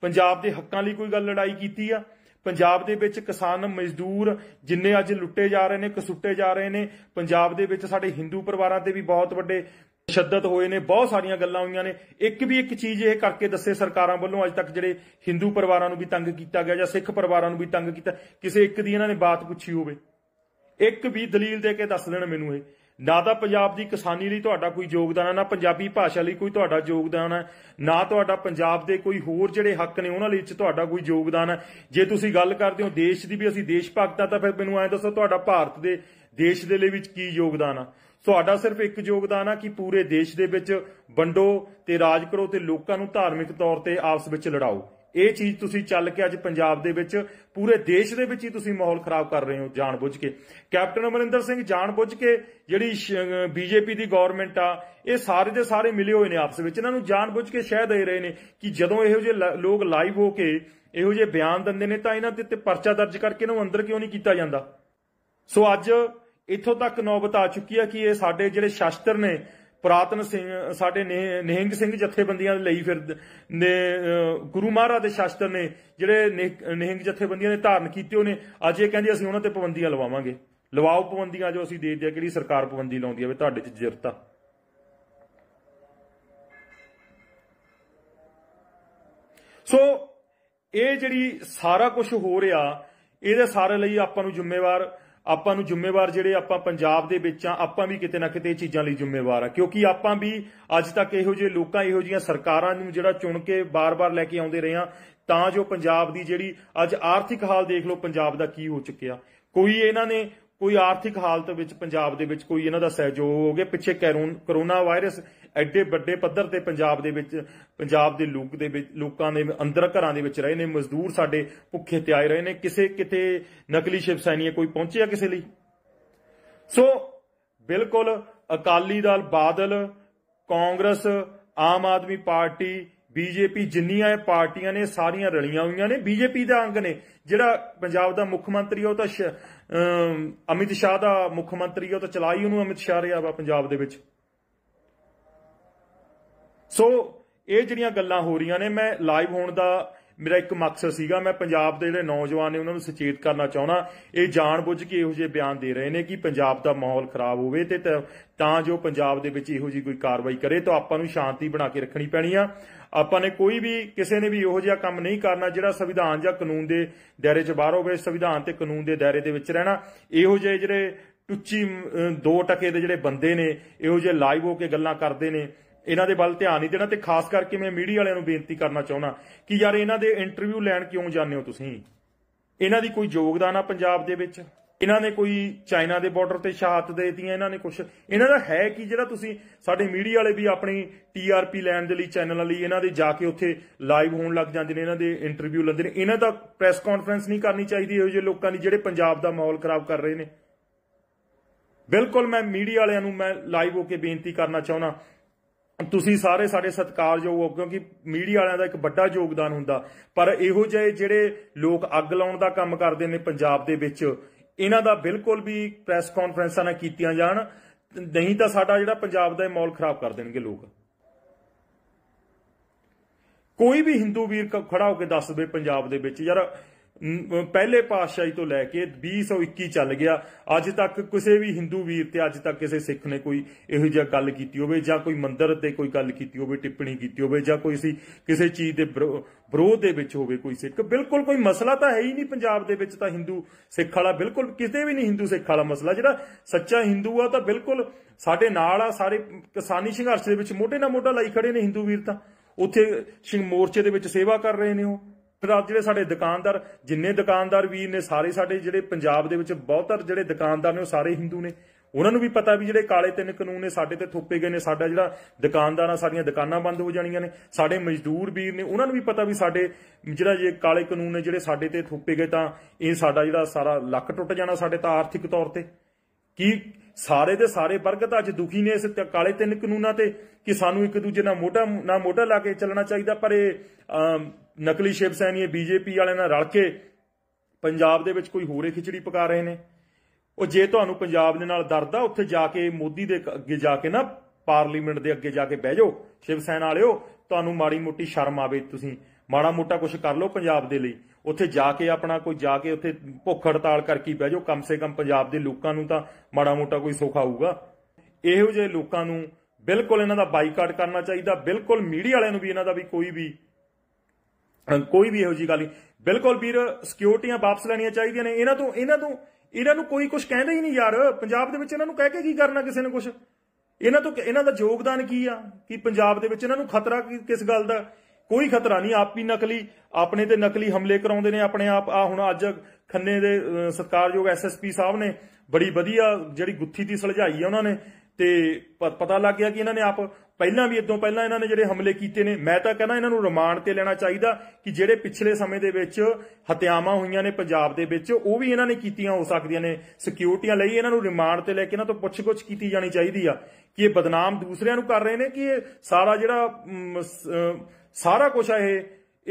ਪੰਜਾਬ ਦੇ ਹੱਕਾਂ ਲਈ ਕੋਈ ਗੱਲ ਲੜਾਈ ਕੀਤੀ ਆ ਪੰਜਾਬ ਦੇ ਵਿੱਚ ਕਿਸਾਨ ਮਜ਼ਦੂਰ ਜਿੰਨੇ ਅੱਜ ਲੁੱਟੇ ਜਾ ਰਹੇ ਨੇ ਕਸੁੱਟੇ ਜਾ ਰਹੇ ਨੇ ਪੰਜਾਬ ਦੇ ਵਿੱਚ ਸਾਡੇ ਹਿੰਦੂ ਪਰਿਵਾਰਾਂ ਤੇ ਵੀ ਬਹੁਤ ਵੱਡੇ ਤਸ਼ੱਦਦ ਹੋਏ ਨੇ ਬਹੁਤ ਸਾਰੀਆਂ ਗੱਲਾਂ ਹੋਈਆਂ ਨੇ ਇੱਕ ਵੀ ਇੱਕ ਚੀਜ਼ ਇਹ ਕਰਕੇ ਦੱਸੇ ਸਰਕਾਰਾਂ ਵੱਲੋਂ ਅੱਜ ਤੱਕ ਜਿਹੜੇ ਹਿੰਦੂ ਪਰਿਵਾਰਾਂ ਨੂੰ ਵੀ ਤੰਗ ਕੀਤਾ ਗਿਆ ਜਾਂ ਸਿੱਖ ਪਰਿਵਾਰਾਂ ਨੂੰ ਵੀ ਤੰਗ ਕੀਤਾ ਕਿਸੇ ਇੱਕ ਦੀ ਇਹਨਾਂ ਨੇ ਬਾਤ ਪੁੱਛੀ ਹੋਵੇ ਇੱਕ ਵੀ ਦਲੀਲ ਦੇ ਕੇ ਦੱਸ ਦੇਣ ਮੈਨੂੰ ਇਹ ਨਾ ਤਾਂ ਪੰਜਾਬ ਦੀ ਕਿਸਾਨੀ ਲਈ ਤੁਹਾਡਾ ਕੋਈ ਯੋਗਦਾਨ ਹੈ ਨਾ ਪੰਜਾਬੀ ਭਾਸ਼ਾ ਲਈ ਕੋਈ ਤੁਹਾਡਾ ਯੋਗਦਾਨ ਹੈ ਨਾ ਤੁਹਾਡਾ ਪੰਜਾਬ ਦੇ ਕੋਈ ਹੋਰ ਜਿਹੜੇ ਹੱਕ ਨੇ ਉਹਨਾਂ ਲਈ ਤੁਹਾਡਾ ਕੋਈ ਯੋਗਦਾਨ ਹੈ ਜੇ ਤੁਸੀਂ ਗੱਲ ਕਰਦੇ ਹੋ ਦੇਸ਼ ਦੀ ਵੀ ਅਸੀਂ ਦੇਸ਼ ਭਗਤਾਂ ਤਾਂ ਫਿਰ ਮੈਨੂੰ ਐਂ ਦੱਸੋ ਤੁਹਾਡਾ ਭਾਰਤ ਦੇ ਦੇਸ਼ ਦੇ ਲਈ ਵਿੱਚ ਕੀ ਯੋਗਦਾਨ ਆ ਤੁਹਾਡਾ ਸਿਰਫ ਇੱਕ ਯੋਗਦਾਨ ਆ ਕਿ ਪੂਰੇ ਦੇਸ਼ ਦੇ ਵਿੱਚ ਵੰਡੋ ਤੇ ਰਾਜ ਕਰੋ ਤੇ ਲੋਕਾਂ ਨੂੰ ਧਾਰਮਿਕ ਤੌਰ ਤੇ ਆਪਸ ਵਿੱਚ ਲੜਾਓ ਇਹ ਚੀਜ਼ ਤੁਸੀਂ ਚੱਲ ਕੇ ਅੱਜ ਪੰਜਾਬ ਦੇ ਵਿੱਚ ਪੂਰੇ ਦੇਸ਼ ਦੇ ਵਿੱਚ ਹੀ ਤੁਸੀਂ ਮਾਹੌਲ ਖਰਾਬ ਕਰ ਰਹੇ ਹੋ ਜਾਣਬੁੱਝ ਕੇ ਕੈਪਟਨ ਅਮਰਿੰਦਰ ਸਿੰਘ ਜਾਣਬੁੱਝ ਕੇ ਜਿਹੜੀ ਬੀਜੇਪੀ ਦੀ ਗਵਰਨਮੈਂਟ ਆ ਇਹ ਸਾਰੇ ਦੇ ਸਾਰੇ ਮਿਲੇ ਹੋਏ ਨੇ ਆਪਸ ਵਿੱਚ ਇਹਨਾਂ ਨੂੰ ਜਾਣਬੁੱਝ ਕੇ ਸ਼ਹਿ ਦੇ ਰਹੇ ਨੇ ਕਿ ਜਦੋਂ ਇਹੋ ਜਿਹੇ ਲੋਕ ਲਾਈਵ ਹੋ ਕੇ ਇਹੋ ਜਿਹੇ ਬਿਆਨ ਦਿੰਦੇ ਨੇ ਤਾਂ ਇਹਨਾਂ ਦੇ ਉੱਤੇ ਪਰਚਾ ਦਰਜ ਕਰਕੇ ਇਹਨਾਂ ਨੂੰ ਅੰਦਰ ਕਿਉਂ ਨਹੀਂ ਕੀਤਾ ਜਾਂਦਾ ਸੋ ਅੱਜ ਇੱਥੋਂ ਤੱਕ ਨੌਬਤ ਆ ਚੁੱਕੀ ਹੈ ਕਿ ਇਹ ਸਾਡੇ ਜਿਹੜੇ ਸ਼ਾਸਤਰ ਨੇ ਪ੍ਰਾਤਨ ਸਿੰਘ ਸਾਡੇ ਨਿਹੰਗ ਸਿੰਘ ਜਥੇਬੰਦੀਆਂ ਲਈ ਫਿਰ ਨੇ ਗੁਰੂ ਮਹਾਰਾਜ ਦੇ ਸ਼ਾਸਤਰ ਨੇ ਜਿਹੜੇ ਨਿਹੰਗ ਜਥੇਬੰਦੀਆਂ ਨੇ ਧਾਰਨ ਕੀਤੇ ਉਹਨੇ ਅੱਜ ਇਹ ਕਹਿੰਦੇ ਅਸੀਂ ਉਹਨਾਂ ਤੇ ਪਾਬੰਦੀਆਂ ਲਵਾਵਾਂਗੇ ਲਵਾਓ ਪਾਬੰਦੀਆਂ ਜੋ ਅਸੀਂ ਦੇ ਦਿਆ ਕਿਹੜੀ ਸਰਕਾਰ ਪਾਬੰਦੀ ਲਾਉਂਦੀ ਆ ਵੀ ਤੁਹਾਡੇ 'ਚ ਜਿਰਤਾ ਸੋ ਇਹ ਜਿਹੜੀ ਸਾਰਾ ਕੁਝ ਹੋ ਰਿਹਾ ਇਹਦੇ ਸਾਰੇ ਲਈ ਆਪਾਂ ਨੂੰ ਜ਼ਿੰਮੇਵਾਰ ਆਪਾਂ ਨੂੰ ਜ਼ਿੰਮੇਵਾਰ ਜਿਹੜੇ ਆਪਾਂ ਪੰਜਾਬ ਦੇ ਵਿੱਚ ਆ ਆਪਾਂ ਵੀ ਕਿਤੇ ਨਾ ਕਿਤੇ ਇਹ ਚੀਜ਼ਾਂ ਲਈ ਜ਼ਿੰਮੇਵਾਰ ਆ ਕਿਉਂਕਿ ਆਪਾਂ ਵੀ ਅੱਜ ਤੱਕ ਇਹੋ ਜਿਹੇ ਲੋਕਾਂ ਇਹੋ ਜੀਆਂ ਸਰਕਾਰਾਂ ਨੂੰ ਜਿਹੜਾ ਚੁਣ ਕੇ ਬਾਰ-ਬਾਰ ਲੈ ਕੇ ਆਉਂਦੇ ਰਹੇ ਆ ਤਾਂ ਜੋ ਪੰਜਾਬ ਦੀ ਜਿਹੜੀ ਅੱਜ ਆਰਥਿਕ ਹਾਲ ਦੇਖ ਲਓ ਪੰਜਾਬ ਦਾ ਕੀ ਹੋ ਚੁੱਕਿਆ ਕੋਈ ਇਹਨਾਂ ਨੇ ਕੋਈ ਆਰਥਿਕ ਹਾਲਤ ਵਿੱਚ ਪੰਜਾਬ ਦੇ ਵਿੱਚ ਕੋਈ ਇਹਨਾਂ ਦਾ ਸਹਿਯੋਗ ਹੈ ਪਿੱਛੇ ਕਰੋਨਾ ਵਾਇਰਸ ਐਡੇ ਵੱਡੇ ਪੱਧਰ ਤੇ ਪੰਜਾਬ ਦੇ ਵਿੱਚ ਪੰਜਾਬ ਦੇ ਲੋਕ ਦੇ ਵਿੱਚ ਲੋਕਾਂ ਦੇ ਅੰਦਰ ਘਰਾਂ ਦੇ ਵਿੱਚ ਰਹੇ ਨੇ ਮਜ਼ਦੂਰ ਸਾਡੇ ਭੁੱਖੇ ਤੇ ਆਏ ਰਹੇ ਨੇ ਕਿਸੇ ਕਿਤੇ ਨਕਲੀ ਸ਼ਿਵ ਸੈਨੀਆ ਕੋਈ ਪਹੁੰਚਿਆ ਕਿਸੇ ਲਈ ਸੋ ਬਿਲਕੁਲ ਅਕਾਲੀ ਦਲ ਬਾਦਲ ਕਾਂਗਰਸ ਆਮ ਆਦਮੀ ਪਾਰਟੀ ਬੀਜੇਪੀ ਜਿੰਨੀਆਂ ਇਹ ਪਾਰਟੀਆਂ ਨੇ ਸਾਰੀਆਂ ਰਲੀਆਂ ਹੋਈਆਂ ਨੇ ਬੀਜੇਪੀ ਦਾ ਅੰਗ ਨੇ ਜਿਹੜਾ ਪੰਜਾਬ ਦਾ ਮੁੱਖ ਮੰਤਰੀ ਉਹ ਤਾਂ ਅਮਿਤ ਸ਼ਾਹ ਦਾ ਮੁੱਖ ਮੰਤਰੀ ਉਹ ਤਾਂ ਚਲਾਈ ਉਹਨੂੰ ਅਮਿਤ ਸ਼ਾਹ ਰਿਹਾ ਵਾ ਪੰਜਾਬ ਦੇ ਵਿੱਚ ਸੋ ਇਹ ਜਿਹੜੀਆਂ ਗੱਲਾਂ ਹੋ ਰਹੀਆਂ ਨੇ ਮੈਂ ਲਾਈਵ ਹੋਣ ਦਾ ਮੇਰਾ ਇੱਕ ਮਕਸਦ ਸੀਗਾ ਮੈਂ ਪੰਜਾਬ ਦੇ ਜਿਹੜੇ ਨੌਜਵਾਨ ਨੇ ਉਹਨਾਂ ਨੂੰ ਸੁਚੇਤ ਕਰਨਾ ਚਾਹਣਾ ਇਹ ਜਾਣਬੁੱਝ ਕੇ ਇਹੋ ਜਿਹੇ ਬਿਆਨ ਦੇ ਰਹੇ ਨੇ ਕਿ ਪੰਜਾਬ ਦਾ ਮਾਹੌਲ ਖਰਾਬ ਹੋਵੇ ਤੇ ਤਾਂ ਜੋ ਪੰਜਾਬ ਦੇ ਵਿੱਚ ਇਹੋ ਜੀ ਕੋਈ ਕਾਰਵਾਈ ਕਰੇ ਤਾਂ ਆਪਾਂ ਨੂੰ ਸ਼ਾਂਤੀ ਬਣਾ ਕੇ ਰੱਖਣੀ ਪੈਣੀ ਆ ਆਪਾਂ ਨੇ ਕੋਈ ਵੀ ਕਿਸੇ ਨੇ ਵੀ ਉਹੋ ਜਿਹਾ ਕੰਮ ਨਹੀਂ ਕਰਨਾ ਜਿਹੜਾ ਸੰਵਿਧਾਨ ਜਾਂ ਕਾਨੂੰਨ ਦੇ ਦਾਇਰੇ 'ਚ ਬਾਹਰ ਹੋਵੇ ਸੰਵਿਧਾਨ ਤੇ ਕਾਨੂੰਨ ਦੇ ਦਾਇਰੇ ਦੇ ਵਿੱਚ ਰਹਿਣਾ ਇਹੋ ਜਿਹੇ ਜਿਹੜੇ ਟੁੱਚੀ 2% ਦੇ ਜਿਹੜੇ ਬੰਦੇ ਨੇ ਇਹੋ ਜਿਹੇ ਲਾਈਵ ਹੋ ਕੇ ਗੱਲਾਂ ਕਰਦੇ ਨੇ ਇਹਨਾਂ ਦੇ ਵੱਲ ਧਿਆਨ ਨਹੀਂ ਦੇਣਾ ਤੇ ਖਾਸ ਕਰਕੇ ਮੈਂ ਮੀਡੀਆ ਵਾਲਿਆਂ ਨੂੰ ਬੇਨਤੀ ਕਰਨਾ ਚਾਹੁੰਦਾ ਕਿ ਯਾਰ ਇਹਨਾਂ ਦੇ ਇੰਟਰਵਿਊ ਲੈਣ ਕਿਉਂ ਜਾਂਦੇ ਹੋ ਤੁਸੀਂ ਇਹਨਾਂ ਦੀ ਕੋਈ ਯੋਗਦਾਨ ਆ ਪੰਜਾਬ ਦੇ ਵਿੱਚ ਇਹਨਾਂ ਨੇ ਕੋਈ ਚਾਈਨਾ ਦੇ ਬਾਰਡਰ ਤੇ ਸ਼ਹਾਦਤ ਦੇਤੀਆਂ ਇਹਨਾਂ ਨੇ ਕੁਝ ਇਹਨਾਂ ਦਾ ਹੈ ਕਿ ਜਿਹੜਾ ਤੁਸੀਂ ਸਾਡੇ ਮੀਡੀਆ ਵਾਲੇ ਵੀ ਆਪਣੀ ਟੀਆਰਪੀ ਲੈਣ ਦੇ ਲਈ ਚੈਨਲਾਂ ਲਈ ਇਹਨਾਂ ਦੇ ਜਾ ਕੇ ਉੱਥੇ ਲਾਈਵ ਹੋਣ ਲੱਗ ਜਾਂਦੇ ਨੇ ਇਹਨਾਂ ਦੇ ਇੰਟਰਵਿਊ ਲੈਂਦੇ ਨੇ ਇਹਨਾਂ ਦਾ ਪ੍ਰੈਸ ਕਾਨਫਰੰਸ ਨਹੀਂ ਕਰਨੀ ਚਾਹੀਦੀ ਇਹੋ ਜਿਹੇ ਲੋਕਾਂ ਦੀ ਜਿਹੜੇ ਪੰਜਾਬ ਦਾ ਮਾਹੌਲ ਖਰਾਬ ਕਰ ਰਹੇ ਨੇ ਬਿਲਕੁਲ ਮੈਂ ਮੀਡੀਆ ਵਾਲਿਆਂ ਨੂੰ ਮੈਂ ਲਾਈਵ ਹੋ ਕੇ ਬੇਨਤੀ ਕਰਨਾ ਚਾਹੁੰਦਾ ਤੁਸੀਂ ਸਾਰੇ ਸਾਡੇ ਸਤਿਕਾਰਯੋਗ ਹੋ ਕਿਉਂਕਿ ਮੀਡੀਆ ਵਾਲਿਆਂ ਦਾ ਇੱਕ ਵੱਡਾ ਯੋਗਦਾਨ ਹੁੰਦਾ ਪਰ ਇਹੋ ਜਿਹੇ ਜਿਹੜੇ ਲੋਕ ਅੱਗ ਲਾਉਣ ਦਾ ਕੰਮ ਕਰਦੇ ਨੇ ਪੰਜਾਬ ਦੇ ਵਿੱਚ ਇਹਨਾਂ ਦਾ ਬਿਲਕੁਲ ਵੀ ਪ੍ਰੈਸ ਕਾਨਫਰੰਸਾਂ ਨਾ ਕੀਤੀਆਂ ਜਾਣ ਨਹੀਂ ਤਾਂ ਸਾਡਾ ਜਿਹੜਾ ਪੰਜਾਬ ਦਾ ਇਹ ਮੌਲ ਖਰਾਬ ਕਰ ਦੇਣਗੇ ਲੋਕ ਕੋਈ ਵੀ ਹਿੰਦੂ ਵੀਰ ਖੜਾ ਹੋ ਕੇ ਦੱਸ ਦਵੇ ਪੰਜਾਬ ਦੇ ਵਿੱਚ ਯਾਰ ਪਹਿਲੇ ਪਾਤਸ਼ਾਹੀ ਤੋਂ ਲੈ ਕੇ 2021 ਚੱਲ ਗਿਆ ਅੱਜ ਤੱਕ ਕਿਸੇ ਵੀ ਹਿੰਦੂ ਵੀਰ ਤੇ ਅੱਜ ਤੱਕ ਕਿਸੇ ਸਿੱਖ ਨੇ ਕੋਈ ਇਹੋ ਜਿਹਾ ਗੱਲ ਕੀਤੀ ਹੋਵੇ ਜਾਂ ਕੋਈ ਮੰਦਰ ਤੇ ਕੋਈ ਗੱਲ ਕੀਤੀ ਹੋਵੇ ਟਿੱਪਣੀ ਕੀਤੀ ਹੋਵੇ ਜਾਂ ਕੋਈ ਸੀ ਕਿਸੇ ਚੀਜ਼ ਦੇ ਵਿਰੋਧ ਦੇ ਵਿੱਚ ਹੋਵੇ ਕੋਈ ਸਿੱਖ ਬਿਲਕੁਲ ਕੋਈ ਮਸਲਾ ਤਾਂ ਹੈ ਹੀ ਨਹੀਂ ਪੰਜਾਬ ਦੇ ਵਿੱਚ ਤਾਂ ਹਿੰਦੂ ਸਿੱਖ ਵਾਲਾ ਬਿਲਕੁਲ ਕਿਤੇ ਵੀ ਨਹੀਂ ਹਿੰਦੂ ਸਿੱਖ ਵਾਲਾ ਮਸਲਾ ਜਿਹੜਾ ਸੱਚਾ ਹਿੰਦੂ ਆ ਤਾਂ ਬਿਲਕੁਲ ਸਾਡੇ ਨਾਲ ਆ ਸਾਰੇ ਕਿਸਾਨੀ ਸੰਘਰਸ਼ ਦੇ ਵਿੱਚ ਮੋਢੇ ਨਾਲ ਮੋਢਾ ਲਾਈ ਖੜੇ ਨੇ ਹਿੰਦੂ ਵੀਰ ਤਾਂ ਉੱਥੇ ਸਿੰਘ ਮੋਰਚੇ ਦੇ ਵਿੱਚ ਸੇਵਾ ਕਰ ਰਹੇ ਨੇ ਉਹ ਫਿਰ ਅੱਜ ਜਿਹੜੇ ਸਾਡੇ ਦੁਕਾਨਦਾਰ ਜਿੰਨੇ ਦੁਕਾਨਦਾਰ ਵੀ ਨੇ ਸਾਰੇ ਸਾਡੇ ਜਿਹੜੇ ਪੰਜਾਬ ਦੇ ਵਿੱਚ ਬਹੁਤਰ ਜਿਹੜੇ ਦੁਕਾਨਦਾਰ ਨੇ ਉਹ ਸਾਰੇ ਹਿੰਦੂ ਨੇ ਉਹਨਾਂ ਨੂੰ ਵੀ ਪਤਾ ਵੀ ਜਿਹੜੇ ਕਾਲੇ ਤਿੰਨ ਕਾਨੂੰਨ ਨੇ ਸਾਡੇ ਤੇ ਥੋਪੇ ਗਏ ਨੇ ਸਾਡਾ ਜਿਹੜਾ ਦੁਕਾਨਦਾਰਾਂ ਸਾਡੀਆਂ ਦੁਕਾਨਾਂ ਬੰਦ ਹੋ ਜਾਣੀਆਂ ਨੇ ਸਾਡੇ ਮਜ਼ਦੂਰ ਵੀਰ ਨੇ ਉਹਨਾਂ ਨੂੰ ਵੀ ਪਤਾ ਵੀ ਸਾਡੇ ਜਿਹੜਾ ਜੇ ਕਾਲੇ ਕਾਨੂੰਨ ਨੇ ਜਿਹੜੇ ਸਾਡੇ ਤੇ ਥੋਪੇ ਗਏ ਤਾਂ ਇਹ ਸਾਡਾ ਜਿਹੜਾ ਸਾਰਾ ਲੱਕ ਟੁੱਟ ਜਾਣਾ ਸਾਡੇ ਤਾਂ ਆਰਥਿਕ ਤੌਰ ਤੇ ਕੀ ਸਾਰੇ ਦੇ ਸਾਰੇ ਵਰਗ ਤਾਂ ਅੱਜ ਦੁਖੀ ਨੇ ਇਸ ਕਾਲੇ ਤਿੰਨ ਕਾਨੂੰਨਾਂ ਤੇ ਕਿ ਸਾਨੂੰ ਇੱਕ ਦੂਜੇ ਨਾਲ ਮੋਢਾ ਨਾ ਮੋਢਾ ਲਾ ਕੇ ਚੱਲਣਾ ਚਾਹੀਦਾ ਪਰ ਇਹ ਨਕਲੀ ਸ਼ਿਵ ਸੈਨੀਏ ਬੀਜੇਪੀ ਵਾਲਿਆਂ ਨਾਲ ਰਲ ਕੇ ਪੰਜਾਬ ਦੇ ਵਿੱਚ ਕੋਈ ਹੋਰੇ ਖਿਚੜੀ ਪਕਾ ਰਹੇ ਨੇ ਉਹ ਜੇ ਤੁਹਾਨੂੰ ਪੰਜਾਬ ਦੇ ਨਾਲ ਦਰਦ ਆ ਉੱਥੇ ਜਾ ਕੇ ਮੋਦੀ ਦੇ ਅੱਗੇ ਜਾ ਕੇ ਨਾ ਪਾਰਲੀਮੈਂਟ ਦੇ ਅੱਗੇ ਜਾ ਕੇ ਬਹਿ ਜਾਓ ਸ਼ਿਵ ਸੈਨਾ ਵਾਲਿਓ ਤੁਹਾਨੂੰ ਮਾੜੀ ਮੋਟੀ ਸ਼ਰਮ ਆਵੇ ਤੁਸੀਂ ਮਾੜਾ ਮੋਟਾ ਕੁਝ ਕਰ ਲਓ ਪੰਜਾਬ ਦੇ ਲਈ ਉੱਥੇ ਜਾ ਕੇ ਆਪਣਾ ਕੋਈ ਜਾ ਕੇ ਉੱਥੇ ਭੁੱਖ ਹੜਤਾਲ ਕਰਕੇ ਬਹਿ ਜਾਓ ਕਮ ਸੇ ਕਮ ਪੰਜਾਬ ਦੇ ਲੋਕਾਂ ਨੂੰ ਤਾਂ ਮਾੜਾ ਮੋਟਾ ਕੋਈ ਸੁੱਖ ਆਊਗਾ ਇਹੋ ਜਿਹੇ ਲੋਕਾਂ ਨੂੰ ਬਿਲਕੁਲ ਇਹਨਾਂ ਦਾ ਬਾਈਕਾਟ ਕਰਨਾ ਚਾਹੀਦਾ ਬਿਲਕੁਲ ਮੀਡੀਆ ਵਾਲਿਆਂ ਨੂੰ ਵੀ ਇਹਨਾਂ ਦਾ ਵੀ ਕੋਈ ਵੀ ਕੋਈ ਵੀ ਇਹੋ ਜੀ ਗੱਲ ਬਿਲਕੁਲ ਵੀਰ ਸਿਕਿਉਰਟੀਆਂ ਵਾਪਸ ਲੈਣੀਆਂ ਚਾਹੀਦੀਆਂ ਨੇ ਇਹਨਾਂ ਤੋਂ ਇਹਨਾਂ ਤੋਂ ਇਹਨਾਂ ਨੂੰ ਕੋਈ ਕੁਝ ਕਹਿੰਦਾ ਹੀ ਨਹੀਂ ਯਾਰ ਪੰਜਾਬ ਦੇ ਵਿੱਚ ਇਹਨਾਂ ਨੂੰ ਕਹਿ ਕੇ ਕੀ ਕਰਨਾ ਕਿਸੇ ਨੇ ਕੁਝ ਇਹਨਾਂ ਤੋਂ ਇਹਨਾਂ ਦਾ ਯੋਗਦਾਨ ਕੀ ਆ ਕਿ ਪੰਜਾਬ ਦੇ ਵਿੱਚ ਇਹਨਾਂ ਨੂੰ ਖਤਰਾ ਕਿਸ ਗੱਲ ਦਾ ਕੋਈ ਖਤਰਾ ਨਹੀਂ ਆਪ ਵੀ ਨਕਲੀ ਆਪਣੇ ਤੇ ਨਕਲੀ ਹਮਲੇ ਕਰਾਉਂਦੇ ਨੇ ਆਪਣੇ ਆਪ ਆ ਹੁਣ ਅੱਜ ਖੰਨੇ ਦੇ ਸਤਕਾਰਯੋਗ ਐਸਐਸਪੀ ਸਾਹਿਬ ਨੇ ਬੜੀ ਵਧੀਆ ਜਿਹੜੀ ਗੁੱਥੀ ਦੀ ਸੁਲਝਾਈ ਹੈ ਉਹਨਾਂ ਨੇ ਤੇ ਪਤਾ ਲੱਗ ਗਿਆ ਕਿ ਇਹਨਾਂ ਨੇ ਆਪ ਪਹਿਲਾਂ ਵੀ ਇਦੋਂ ਪਹਿਲਾਂ ਇਹਨਾਂ ਨੇ ਜਿਹੜੇ ਹਮਲੇ ਕੀਤੇ ਨੇ ਮੈਂ ਤਾਂ ਕਹਿੰਦਾ ਇਹਨਾਂ ਨੂੰ ਰਿਮਾਂਡ ਤੇ ਲੈਣਾ ਚਾਹੀਦਾ ਕਿ ਜਿਹੜੇ ਪਿਛਲੇ ਸਮੇਂ ਦੇ ਵਿੱਚ ਹਤਿਆਵਾਂ ਹੋਈਆਂ ਨੇ ਪੰਜਾਬ ਦੇ ਵਿੱਚ ਉਹ ਵੀ ਇਹਨਾਂ ਨੇ ਕੀਤੀਆਂ ਹੋ ਸਕਦੀਆਂ ਨੇ ਸਿਕਿਉਰਟੀਆਂ ਲਈ ਇਹਨਾਂ ਨੂੰ ਰਿਮਾਂਡ ਤੇ ਲੈ ਕੇ ਇਹਨਾਂ ਤੋਂ ਪੁੱਛਗਿੱਛ ਕੀਤੀ ਜਾਣੀ ਚਾਹੀਦੀ ਆ ਕਿ ਇਹ ਬਦਨਾਮ ਦੂਸਰਿਆਂ ਨੂੰ ਕਰ ਰਹੇ ਨੇ ਕਿ ਇਹ ਸਾਰਾ ਜਿਹੜਾ ਸਾਰਾ ਕੁਝ ਆ ਇਹ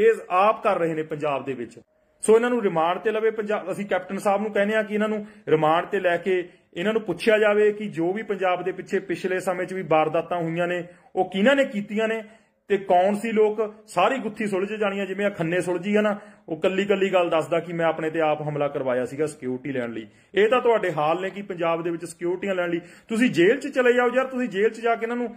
ਇਹ ਆਪ ਕਰ ਰਹੇ ਨੇ ਪੰਜਾਬ ਦੇ ਵਿੱਚ ਸੋ ਇਹਨਾਂ ਨੂੰ ਰਿਮਾਂਡ ਤੇ ਲਵੇ ਪੰਜਾਬ ਅਸੀਂ ਕੈਪਟਨ ਸਾਹਿਬ ਨੂੰ ਕਹਿੰਦੇ ਆ ਕਿ ਇਹਨਾਂ ਨੂੰ ਰਿਮਾਂਡ ਤੇ ਲੈ ਕੇ ਇਹਨਾਂ ਨੂੰ ਪੁੱਛਿਆ ਜਾਵੇ ਕਿ ਜੋ ਵੀ ਪੰਜਾਬ ਦੇ ਪਿੱਛੇ ਪਿਛਲੇ ਸਮੇਂ 'ਚ ਵੀ ਵਾਰਦਾਤਾਂ ਹੋਈਆਂ ਨੇ ਉਹ ਕਿਹਨਾਂ ਨੇ ਕੀਤੀਆਂ ਨੇ ਤੇ ਕੌਣ ਸੀ ਲੋਕ ਸਾਰੀ ਗੁੱਥੀ ਸੁਲਝ ਜਾਣੀਆਂ ਜਿਵੇਂ ਆ ਖੰਨੇ ਸੁਲਝੀ ਹੈ ਨਾ ਉਹ ਕੱਲੀ ਕੱਲੀ ਗੱਲ ਦੱਸਦਾ ਕਿ ਮੈਂ ਆਪਣੇ ਤੇ ਆਪ ਹਮਲਾ ਕਰਵਾਇਆ ਸੀਗਾ ਸਿਕਿਉਰਿਟੀ ਲੈਣ ਲਈ ਇਹ ਤਾਂ ਤੁਹਾਡੇ ਹਾਲ ਨੇ ਕਿ ਪੰਜਾਬ ਦੇ ਵਿੱਚ ਸਿਕਿਉਰਟੀਆਂ ਲੈਣ ਲਈ ਤੁਸੀਂ ਜੇਲ੍ਹ 'ਚ ਚਲੇ ਜਾਓ ਯਾਰ ਤੁਸੀਂ ਜੇਲ੍ਹ 'ਚ ਜਾ ਕੇ ਇਹਨਾਂ ਨੂੰ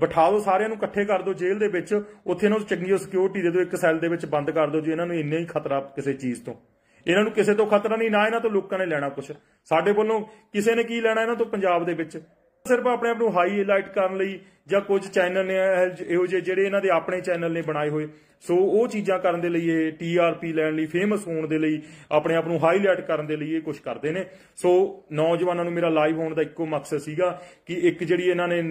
ਬਿਠਾ ਦਿਓ ਸਾਰਿਆਂ ਨੂੰ ਇਕੱਠੇ ਕਰ ਦਿਓ ਜੇਲ੍ਹ ਦੇ ਵਿੱਚ ਉੱਥੇ ਇਹਨਾਂ ਨੂੰ ਚੰਗੀ ਸਿਕਿਉਰਿਟੀ ਦੇ ਦਿਓ ਇੱਕ ਸੈੱਲ ਦੇ ਵਿੱਚ ਬੰਦ ਕਰ ਦਿਓ ਜੀ ਇਹਨਾਂ ਨੂੰ ਇੰਨੇ ਹੀ ਖਤਰਾ ਕਿਸੇ ਚੀਜ਼ ਤੋਂ ਇਹਨਾਂ ਨੂੰ ਕਿਸੇ ਤੋਂ ਖਤਰਾ ਨਹੀਂ ਨਾ ਇਹਨਾਂ ਤੋਂ ਲੋਕਾਂ ਨੇ ਲੈਣਾ ਕੁਝ ਸਾਡੇ ਵੱਲੋਂ ਕਿਸੇ ਨੇ ਕੀ ਲੈਣਾ ਇਹਨਾਂ ਤੋਂ ਪੰਜਾਬ ਦੇ ਵਿੱਚ ਸਿਰਫ ਆਪਣੇ ਆਪ ਨੂੰ ਹਾਈਲਾਈਟ ਕਰਨ ਲਈ ਜਾਂ ਕੁਝ ਚੈਨਲ ਨੇ ਇਹੋ ਜਿਹੇ ਜਿਹੜੇ ਇਹਨਾਂ ਦੇ ਆਪਣੇ ਚੈਨਲ ਨੇ ਬਣਾਏ ਹੋਏ ਸੋ ਉਹ ਚੀਜ਼ਾਂ ਕਰਨ ਦੇ ਲਈ ਇਹ ਟੀਆਰਪੀ ਲੈਣ ਲਈ ਫੇਮਸ ਹੋਣ ਦੇ ਲਈ ਆਪਣੇ ਆਪ ਨੂੰ ਹਾਈਲਾਈਟ ਕਰਨ ਦੇ ਲਈ ਇਹ ਕੁਝ ਕਰਦੇ ਨੇ ਸੋ ਨੌਜਵਾਨਾਂ ਨੂੰ ਮੇਰਾ ਲਾਈਵ ਹੋਣ ਦਾ ਇੱਕੋ ਮਕਸਦ ਸੀਗਾ ਕਿ ਇੱਕ ਜਿਹੜੀ ਇਹਨਾਂ ਨੇ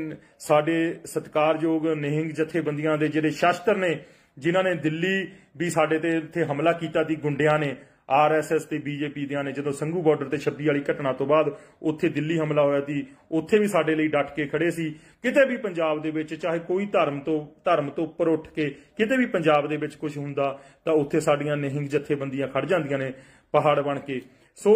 ਸਾਡੇ ਸਤਿਕਾਰਯੋਗ ਨਿਹੰਗ ਜਥੇਬੰਦੀਆਂ ਦੇ ਜਿਹੜੇ ਸ਼ਾਸਤਰ ਨੇ ਜਿਨ੍ਹਾਂ ਨੇ ਦਿੱਲੀ ਵੀ ਸਾਡੇ ਤੇ ਇੱਥੇ ਹਮਲਾ ਕੀਤਾ ਦੀ ਗੁੰਡਿਆਂ ਨੇ ਆਰਐਸਐਸ ਤੇ ਬੀਜੇਪੀ ਦਿਆਂ ਨੇ ਜਦੋਂ ਸੰਘੂ ਬਾਰਡਰ ਤੇ 26 ਵਾਲੀ ਘਟਨਾ ਤੋਂ ਬਾਅਦ ਉੱਥੇ ਦਿੱਲੀ ਹਮਲਾ ਹੋਇਆ ਸੀ ਉੱਥੇ ਵੀ ਸਾਡੇ ਲਈ ਡਟ ਕੇ ਖੜੇ ਸੀ ਕਿਤੇ ਵੀ ਪੰਜਾਬ ਦੇ ਵਿੱਚ ਚਾਹੇ ਕੋਈ ਧਰਮ ਤੋਂ ਧਰਮ ਤੋਂ ਉੱਪਰ ਉੱਠ ਕੇ ਕਿਤੇ ਵੀ ਪੰਜਾਬ ਦੇ ਵਿੱਚ ਕੁਝ ਹੁੰਦਾ ਤਾਂ ਉੱਥੇ ਸਾਡੀਆਂ ਨਹੀਂ ਜਥੇਬੰਦੀਆਂ ਖੜ ਜਾਂਦੀਆਂ ਨੇ ਪਹਾੜ ਬਣ ਕੇ ਸੋ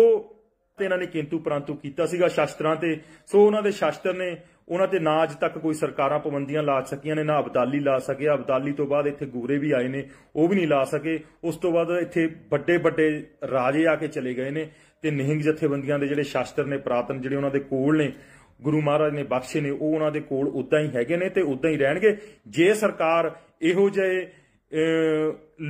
ਤੇ ਇਹਨਾਂ ਨੇ ਕਿੰਤੂ ਪਰੰਤੂ ਕੀਤਾ ਸੀਗਾ ਸ਼ਾਸਤਰਾਂ ਤੇ ਸੋ ਉਹਨਾਂ ਦੇ ਸ਼ਾਸਤਰ ਨੇ ਉਹਨਾਂ ਤੇ ਨਾ ਅੱਜ ਤੱਕ ਕੋਈ ਸਰਕਾਰਾਂ ਪਾਬੰਦੀਆਂ ਲਾ ਸਕੀਆਂ ਨੇ ਨਾ ਅਬਦਾਲੀ ਲਾ ਸਕਿਆ ਅਬਦਾਲੀ ਤੋਂ ਬਾਅਦ ਇੱਥੇ ਗੂਰੇ ਵੀ ਆਏ ਨੇ ਉਹ ਵੀ ਨਹੀਂ ਲਾ ਸਕੇ ਉਸ ਤੋਂ ਬਾਅਦ ਇੱਥੇ ਵੱਡੇ ਵੱਡੇ ਰਾਜੇ ਆ ਕੇ ਚਲੇ ਗਏ ਨੇ ਤੇ ਨਿਹੰਗ ਜਥੇਬੰਦੀਆਂ ਦੇ ਜਿਹੜੇ ਸ਼ਾਸਤਰ ਨੇ ਪ੍ਰਾਤਨ ਜਿਹੜੇ ਉਹਨਾਂ ਦੇ ਕੋਲ ਨੇ ਗੁਰੂ ਮਹਾਰਾਜ ਨੇ ਬਖਸ਼ੇ ਨੇ ਉਹ ਉਹਨਾਂ ਦੇ ਕੋਲ ਉਦਾਂ ਹੀ ਹੈਗੇ ਨੇ ਤੇ ਉਦਾਂ ਹੀ ਰਹਿਣਗੇ ਜੇ ਸਰਕਾਰ ਇਹੋ ਜਿਹੇ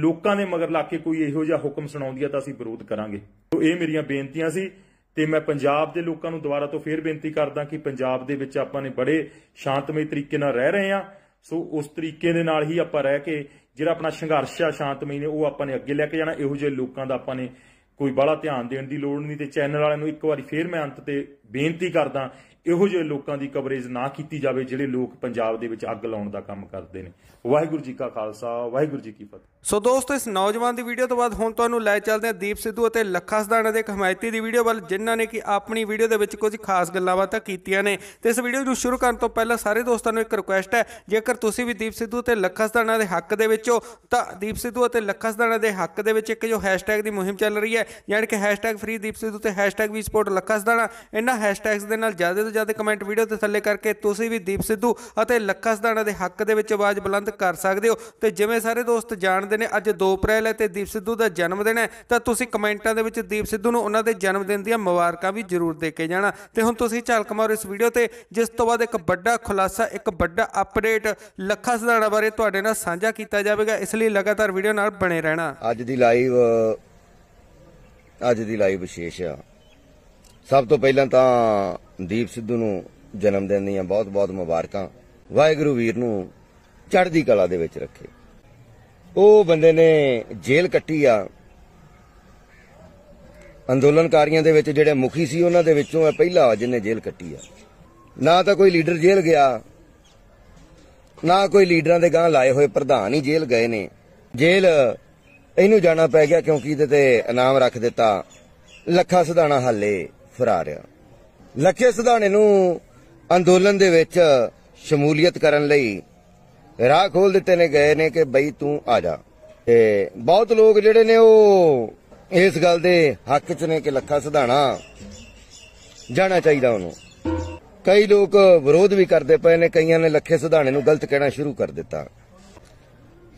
ਲੋਕਾਂ ਦੇ ਮਗਰ ਲਾ ਕੇ ਕੋਈ ਇਹੋ ਜਿਹਾ ਹੁਕਮ ਸੁਣਾਉਂਦੀ ਆ ਤਾਂ ਅਸੀਂ ਵਿਰੋਧ ਕਰਾਂਗੇ ਤੋਂ ਇਹ ਮੇਰੀਆਂ ਬੇਨਤੀਆਂ ਸੀ ਤੇ ਮੈਂ ਪੰਜਾਬ ਦੇ ਲੋਕਾਂ ਨੂੰ ਦੁਬਾਰਾ ਤੋਂ ਫੇਰ ਬੇਨਤੀ ਕਰਦਾ ਕਿ ਪੰਜਾਬ ਦੇ ਵਿੱਚ ਆਪਾਂ ਨੇ ਬੜੇ ਸ਼ਾਂਤਮਈ ਤਰੀਕੇ ਨਾਲ ਰਹਿ ਰਹੇ ਆ ਸੋ ਉਸ ਤਰੀਕੇ ਦੇ ਨਾਲ ਹੀ ਆਪਾਂ ਰਹਿ ਕੇ ਜਿਹੜਾ ਆਪਣਾ ਸੰਘਰਸ਼ ਆ ਸ਼ਾਂਤਮਈ ਨੇ ਉਹ ਆਪਾਂ ਨੇ ਅੱਗੇ ਲੈ ਕੇ ਜਾਣਾ ਇਹੋ ਜਿਹੇ ਲੋਕਾਂ ਦਾ ਆਪਾਂ ਨੇ ਕੋਈ ਬੜਾ ਧਿਆਨ ਦੇਣ ਦੀ ਲੋੜ ਨਹੀਂ ਤੇ ਚੈਨਲ ਵਾਲਿਆਂ ਨੂੰ ਇੱਕ ਵਾਰੀ ਫੇਰ ਮੈਂ ਅੰਤ ਤੇ ਬੇਨਤੀ ਕਰਦਾ ਇਹੋ ਜਿਹੇ ਲੋਕਾਂ ਦੀ ਕਵਰੇਜ ਨਾ ਕੀਤੀ ਜਾਵੇ ਜਿਹੜੇ ਲੋਕ ਪੰਜਾਬ ਦੇ ਵਿੱਚ ਅੱਗ ਲਾਉਣ ਦਾ ਕੰਮ ਕਰਦੇ ਨੇ ਵਾਹਿਗੁਰੂ ਜੀ ਕਾ ਖਾਲਸਾ ਵਾਹਿਗੁਰੂ ਜੀ ਕੀ ਫਤਿਹ ਸੋ ਦੋਸਤੋ ਇਸ ਨੌਜਵਾਨ ਦੀ ਵੀਡੀਓ ਤੋਂ ਬਾਅਦ ਹੁਣ ਤੁਹਾਨੂੰ ਲੈ ਚੱਲਦੇ ਹਾਂ ਦੀਪ ਸਿੱਧੂ ਅਤੇ ਲੱਖਾ ਸਦਾਣਾ ਦੇ ਇੱਕ ਹਮਾਇਤੀ ਦੀ ਵੀਡੀਓ ਵੱਲ ਜਿਨ੍ਹਾਂ ਨੇ ਕਿ ਆਪਣੀ ਵੀਡੀਓ ਦੇ ਵਿੱਚ ਕੁਝ ਖਾਸ ਗੱਲਾਂ ਬਾਤਾਂ ਕੀਤੀਆਂ ਨੇ ਤੇ ਇਸ ਵੀਡੀਓ ਨੂੰ ਸ਼ੁਰੂ ਕਰਨ ਤੋਂ ਪਹਿਲਾਂ ਸਾਰੇ ਦੋਸਤਾਂ ਨੂੰ ਇੱਕ ਰਿਕੁਐਸਟ ਹੈ ਜੇਕਰ ਤੁਸੀਂ ਵੀ ਦੀਪ ਸਿੱਧੂ ਤੇ ਲੱਖਾ ਸਦਾਣਾ ਦੇ ਹੱਕ ਦੇ ਵਿੱਚ ਹੋ ਤਾਂ ਦੀਪ ਸਿੱਧੂ ਅਤੇ ਲੱਖਾ ਸਦਾਣਾ ਦੇ ਹੱਕ ਦੇ ਵਿੱਚ ਇੱਕ ਜੋ ਹੈਸ਼ਟੈਗ ਦੀ ਮੁਹਿੰਮ ਚੱਲ ਰਹੀ ਹੈ ਯਾਨੀ ਕਿ #freedipsiddhu ਤੇ #vsupportlakha ਸਦਾਣਾ ਇਹਨਾਂ ਹੈਸ਼ਟੈਗਸ ਦੇ ਨਾਲ ਜ਼ਿਆਦਾ ਜ਼ਿਆਦਾ ਕਮੈਂਟ ਵੀਡੀਓ ਦੇ ਥੱਲੇ ਕਰਕੇ ਤੁਸੀਂ ਵੀ ਦੀਪ ਸਿੱਧੂ ਅਤੇ ਲੱਖਾ ਸਦਾਣਾ ਦੇ ਹੱਕ ਦੇ ਵਿੱਚ ਆਵਾਜ਼ ਬੁਲੰਦ ਕਰ ਸਕਦੇ ਹੋ ਤੇ ਜਿਵੇਂ ਸਾਰੇ ਦੋਸਤ ਜਾਣਦੇ ਨੇ ਅੱਜ 2 ਅਪ੍ਰੈਲ ਹੈ ਤੇ ਦੀਪ ਸਿੱਧੂ ਦਾ ਜਨਮ ਦਿਨ ਹੈ ਤਾਂ ਤੁਸੀਂ ਕਮੈਂਟਾਂ ਦੇ ਵਿੱਚ ਦੀਪ ਸਿੱਧੂ ਨੂੰ ਉਹਨਾਂ ਦੇ ਜਨਮ ਦਿਨ ਦੀਆਂ ਮੁਬਾਰਕਾਂ ਵੀ ਜ਼ਰੂਰ ਦੇ ਕੇ ਜਾਣਾ ਤੇ ਹੁਣ ਤੁਸੀਂ ਝਲਕ ਮਾਰੋ ਇਸ ਵੀਡੀਓ ਤੇ ਜਿਸ ਤੋਂ ਬਾਅਦ ਇੱਕ ਵੱਡਾ ਖੁਲਾਸਾ ਇੱਕ ਵੱਡਾ ਅਪਡੇਟ ਲੱਖਾ ਸਦਾਣਾ ਬਾਰੇ ਤੁਹਾਡੇ ਨਾਲ ਸਾਂਝਾ ਕੀਤਾ ਜਾਵੇਗਾ ਇਸ ਲਈ ਲਗਾਤਾਰ ਵੀਡੀਓ ਨਾਲ ਬਣੇ ਰਹਿਣਾ ਅੱਜ ਦੀ ਲਾਈਵ ਅੱਜ ਦੀ ਲਾਈਵ ਵਿਸ਼ੇਸ਼ ਆ ਸਭ ਤੋਂ ਪਹਿਲਾਂ ਤਾਂ ਦੀਪ ਸਿੱਧੂ ਨੂੰ ਜਨਮ ਦਿਨ ਦੀਆਂ ਬਹੁਤ-ਬਹੁਤ ਮੁਬਾਰਕਾਂ ਵਾਹਿਗੁਰੂ ਵੀਰ ਨੂੰ ਚੜ੍ਹਦੀ ਕਲਾ ਦੇ ਵਿੱਚ ਰੱਖੇ ਉਹ ਬੰਦੇ ਨੇ ਜੇਲ੍ਹ ਕੱਟੀ ਆ ਅੰਦੋਲਨਕਾਰੀਆਂ ਦੇ ਵਿੱਚ ਜਿਹੜੇ ਮੁਖੀ ਸੀ ਉਹਨਾਂ ਦੇ ਵਿੱਚੋਂ ਇਹ ਪਹਿਲਾ ਜਿਹਨੇ ਜੇਲ੍ਹ ਕੱਟੀ ਆ ਨਾ ਤਾਂ ਕੋਈ ਲੀਡਰ ਜੇਲ੍ਹ ਗਿਆ ਨਾ ਕੋਈ ਲੀਡਰਾਂ ਦੇ ਗਾਂ ਲਾਏ ਹੋਏ ਪ੍ਰਧਾਨ ਹੀ ਜੇਲ੍ਹ ਗਏ ਨੇ ਜੇਲ੍ਹ ਇਹਨੂੰ ਜਾਣਾ ਪੈ ਗਿਆ ਕਿਉਂਕਿ ਇਹਦੇ ਤੇ ਇਨਾਮ ਰੱਖ ਦਿੱਤਾ ਲੱਖਾਂ ਸਧਾਣਾ ਹਾਲੇ ਫਰਾਰ ਆ ਲੱਖੇ ਸਿਧਾਣੇ ਨੂੰ ਅੰਦੋਲਨ ਦੇ ਵਿੱਚ ਸ਼ਮੂਲੀਅਤ ਕਰਨ ਲਈ ਰਾਹ ਖੋਲ ਦਿੱਤੇ ਨੇ ਗਏ ਨੇ ਕਿ ਬਈ ਤੂੰ ਆ ਜਾ ਤੇ ਬਹੁਤ ਲੋਕ ਜਿਹੜੇ ਨੇ ਉਹ ਇਸ ਗੱਲ ਦੇ ਹੱਕ 'ਚ ਨੇ ਕਿ ਲੱਖਾ ਸਿਧਾਣਾ ਜਾਣਾ ਚਾਹੀਦਾ ਉਹਨੂੰ ਕਈ ਲੋਕ ਵਿਰੋਧ ਵੀ ਕਰਦੇ ਪਏ ਨੇ ਕਈਆਂ ਨੇ ਲੱਖੇ ਸਿਧਾਣੇ ਨੂੰ ਗਲਤ ਕਹਿਣਾ ਸ਼ੁਰੂ ਕਰ ਦਿੱਤਾ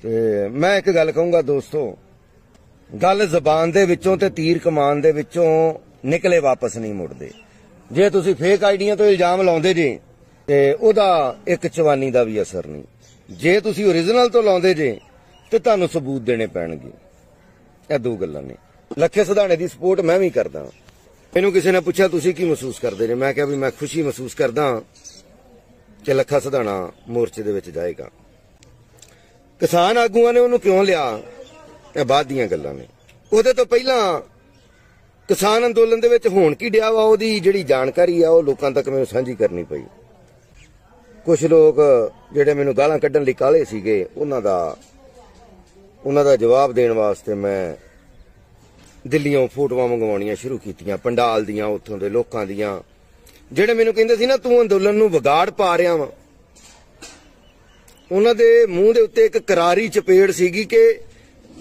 ਤੇ ਮੈਂ ਇੱਕ ਗੱਲ ਕਹੂੰਗਾ ਦੋਸਤੋ ਗੱਲ ਜ਼ਬਾਨ ਦੇ ਵਿੱਚੋਂ ਤੇ ਤੀਰ ਕਮਾਨ ਦੇ ਵਿੱਚੋਂ ਨਿਕਲੇ ਵਾਪਸ ਨਹੀਂ ਮੁੜਦੇ ਜੇ ਤੁਸੀਂ ਫੇਕ ਆਈਡੀਆਂ ਤੋਂ ਇਲਜ਼ਾਮ ਲਾਉਂਦੇ ਜੇ ਤੇ ਉਹਦਾ ਇੱਕ ਚਵਾਨੀ ਦਾ ਵੀ ਅਸਰ ਨਹੀਂ ਜੇ ਤੁਸੀਂ origignal ਤੋਂ ਲਾਉਂਦੇ ਜੇ ਤੇ ਤੁਹਾਨੂੰ ਸਬੂਤ ਦੇਣੇ ਪੈਣਗੇ ਇਹ ਦੋ ਗੱਲਾਂ ਨੇ ਲੱਖੇ ਸੁਧਾਣੇ ਦੀ ਸਪੋਰਟ ਮੈਂ ਵੀ ਕਰਦਾ ਮੈਨੂੰ ਕਿਸੇ ਨੇ ਪੁੱਛਿਆ ਤੁਸੀਂ ਕੀ ਮਹਿਸੂਸ ਕਰਦੇ ਨੇ ਮੈਂ ਕਿਹਾ ਵੀ ਮੈਂ ਖੁਸ਼ੀ ਮਹਿਸੂਸ ਕਰਦਾ ਕਿ ਲੱਖਾ ਸੁਧਾਣਾ ਮੋਰਚੇ ਦੇ ਵਿੱਚ ਜਾਏਗਾ ਕਿਸਾਨ ਆਗੂਆਂ ਨੇ ਉਹਨੂੰ ਕਿਉਂ ਲਿਆ ਇਹ ਬਾਅਦ ਦੀਆਂ ਗੱਲਾਂ ਨੇ ਉਹਦੇ ਤੋਂ ਪਹਿਲਾਂ ਕਿਸਾਨ ਅੰਦੋਲਨ ਦੇ ਵਿੱਚ ਹੋਣ ਕੀ ਡਿਆ ਵਾ ਉਹਦੀ ਜਿਹੜੀ ਜਾਣਕਾਰੀ ਆ ਉਹ ਲੋਕਾਂ ਤੱਕ ਮੈਨੂੰ ਸਾਂਝੀ ਕਰਨੀ ਪਈ ਕੁਝ ਲੋਕ ਜਿਹੜੇ ਮੈਨੂੰ ਗਾਲਾਂ ਕੱਢਣ ਲਈ ਕਾਲੇ ਸੀਗੇ ਉਹਨਾਂ ਦਾ ਉਹਨਾਂ ਦਾ ਜਵਾਬ ਦੇਣ ਵਾਸਤੇ ਮੈਂ ਦਿੱਲੀੋਂ ਫੋਟੋਆਂ ਮੰਗਵਾਉਣੀਆਂ ਸ਼ੁਰੂ ਕੀਤੀਆਂ ਪੰਡਾਲ ਦੀਆਂ ਉੱਥੋਂ ਦੇ ਲੋਕਾਂ ਦੀਆਂ ਜਿਹੜੇ ਮੈਨੂੰ ਕਹਿੰਦੇ ਸੀ ਨਾ ਤੂੰ ਅੰਦੋਲਨ ਨੂੰ ਵਿਗਾੜ ਪਾ ਰਿਹਾ ਵਾ ਉਹਨਾਂ ਦੇ ਮੂੰਹ ਦੇ ਉੱਤੇ ਇੱਕ ਕਰਾਰੀ ਚਪੇੜ ਸੀਗੀ ਕਿ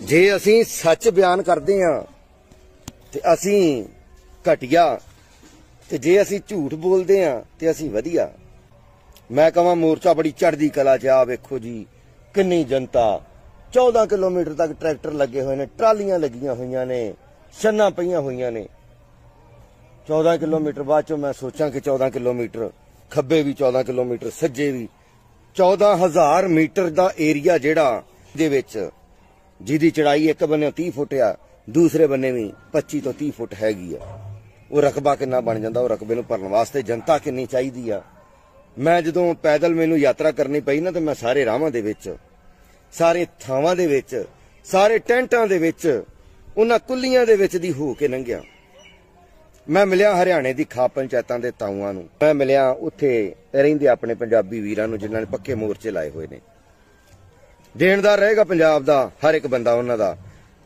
ਜੇ ਅਸੀਂ ਸੱਚ ਬਿਆਨ ਕਰਦੇ ਆਂ ਤੇ ਅਸੀਂ ਘਟਿਆ ਤੇ ਜੇ ਅਸੀਂ ਝੂਠ ਬੋਲਦੇ ਆ ਤੇ ਅਸੀਂ ਵਧੀਆ ਮੈਂ ਕਹਾਂ ਮੋਰਚਾ ਬੜੀ ਚੜਦੀ ਕਲਾ 'ਚ ਆ ਵੇਖੋ ਜੀ ਕਿੰਨੀ ਜਨਤਾ 14 ਕਿਲੋਮੀਟਰ ਤੱਕ ਟਰੈਕਟਰ ਲੱਗੇ ਹੋਏ ਨੇ ਟਰਾਲੀਆਂ ਲੱਗੀਆਂ ਹੋਈਆਂ ਨੇ ਛੰਨਾ ਪਈਆਂ ਹੋਈਆਂ ਨੇ 14 ਕਿਲੋਮੀਟਰ ਬਾਅਦ ਚੋਂ ਮੈਂ ਸੋਚਾਂ ਕਿ 14 ਕਿਲੋਮੀਟਰ ਖੱਬੇ ਵੀ 14 ਕਿਲੋਮੀਟਰ ਸੱਜੇ ਵੀ 14000 ਮੀਟਰ ਦਾ ਏਰੀਆ ਜਿਹੜਾ ਦੇ ਵਿੱਚ ਜਿਹਦੀ ਚੜਾਈ ਇੱਕ ਬੰਨੇ 30 ਫੁੱਟ ਆ ਦੂਸਰੇ ਬੰਨੇ ਵੀ 25 ਤੋਂ 30 ਫੁੱਟ ਹੈਗੀ ਆ ਉਹ ਰਕਬਾ ਕਿੰਨਾ ਬਣ ਜਾਂਦਾ ਉਹ ਰਕਬੇ ਨੂੰ ਭਰਨ ਵਾਸਤੇ ਜਨਤਾ ਕਿੰਨੀ ਚਾਹੀਦੀ ਆ ਮੈਂ ਜਦੋਂ ਪੈਦਲ ਮੈਨੂੰ ਯਾਤਰਾ ਕਰਨੀ ਪਈ ਨਾ ਤੇ ਮੈਂ ਸਾਰੇ ਰਾਹਾਂ ਦੇ ਵਿੱਚ ਸਾਰੇ ਥਾਵਾਂ ਦੇ ਵਿੱਚ ਸਾਰੇ ਟੈਂਟਾਂ ਦੇ ਵਿੱਚ ਉਹਨਾਂ ਕੁੱਲੀਆਂ ਦੇ ਵਿੱਚ ਦੀ ਹੋ ਕੇ ਲੰਘਿਆ ਮੈਂ ਮਿਲਿਆ ਹਰਿਆਣੇ ਦੀ ਖਾ ਪੰਚਾਇਤਾਂ ਦੇ ਤਾਊਆਂ ਨੂੰ ਮੈਂ ਮਿਲਿਆ ਉੱਥੇ ਰਹਿੰਦੇ ਆਪਣੇ ਪੰਜਾਬੀ ਵੀਰਾਂ ਨੂੰ ਜਿਨ੍ਹਾਂ ਨੇ ਪੱਕੇ ਮੋਰਚੇ ਲਾਏ ਹੋਏ ਨੇ ਦੇਣਦਾਰ ਰਹੇਗਾ ਪੰਜਾਬ ਦਾ ਹਰ ਇੱਕ ਬੰਦਾ ਉਹਨਾਂ ਦਾ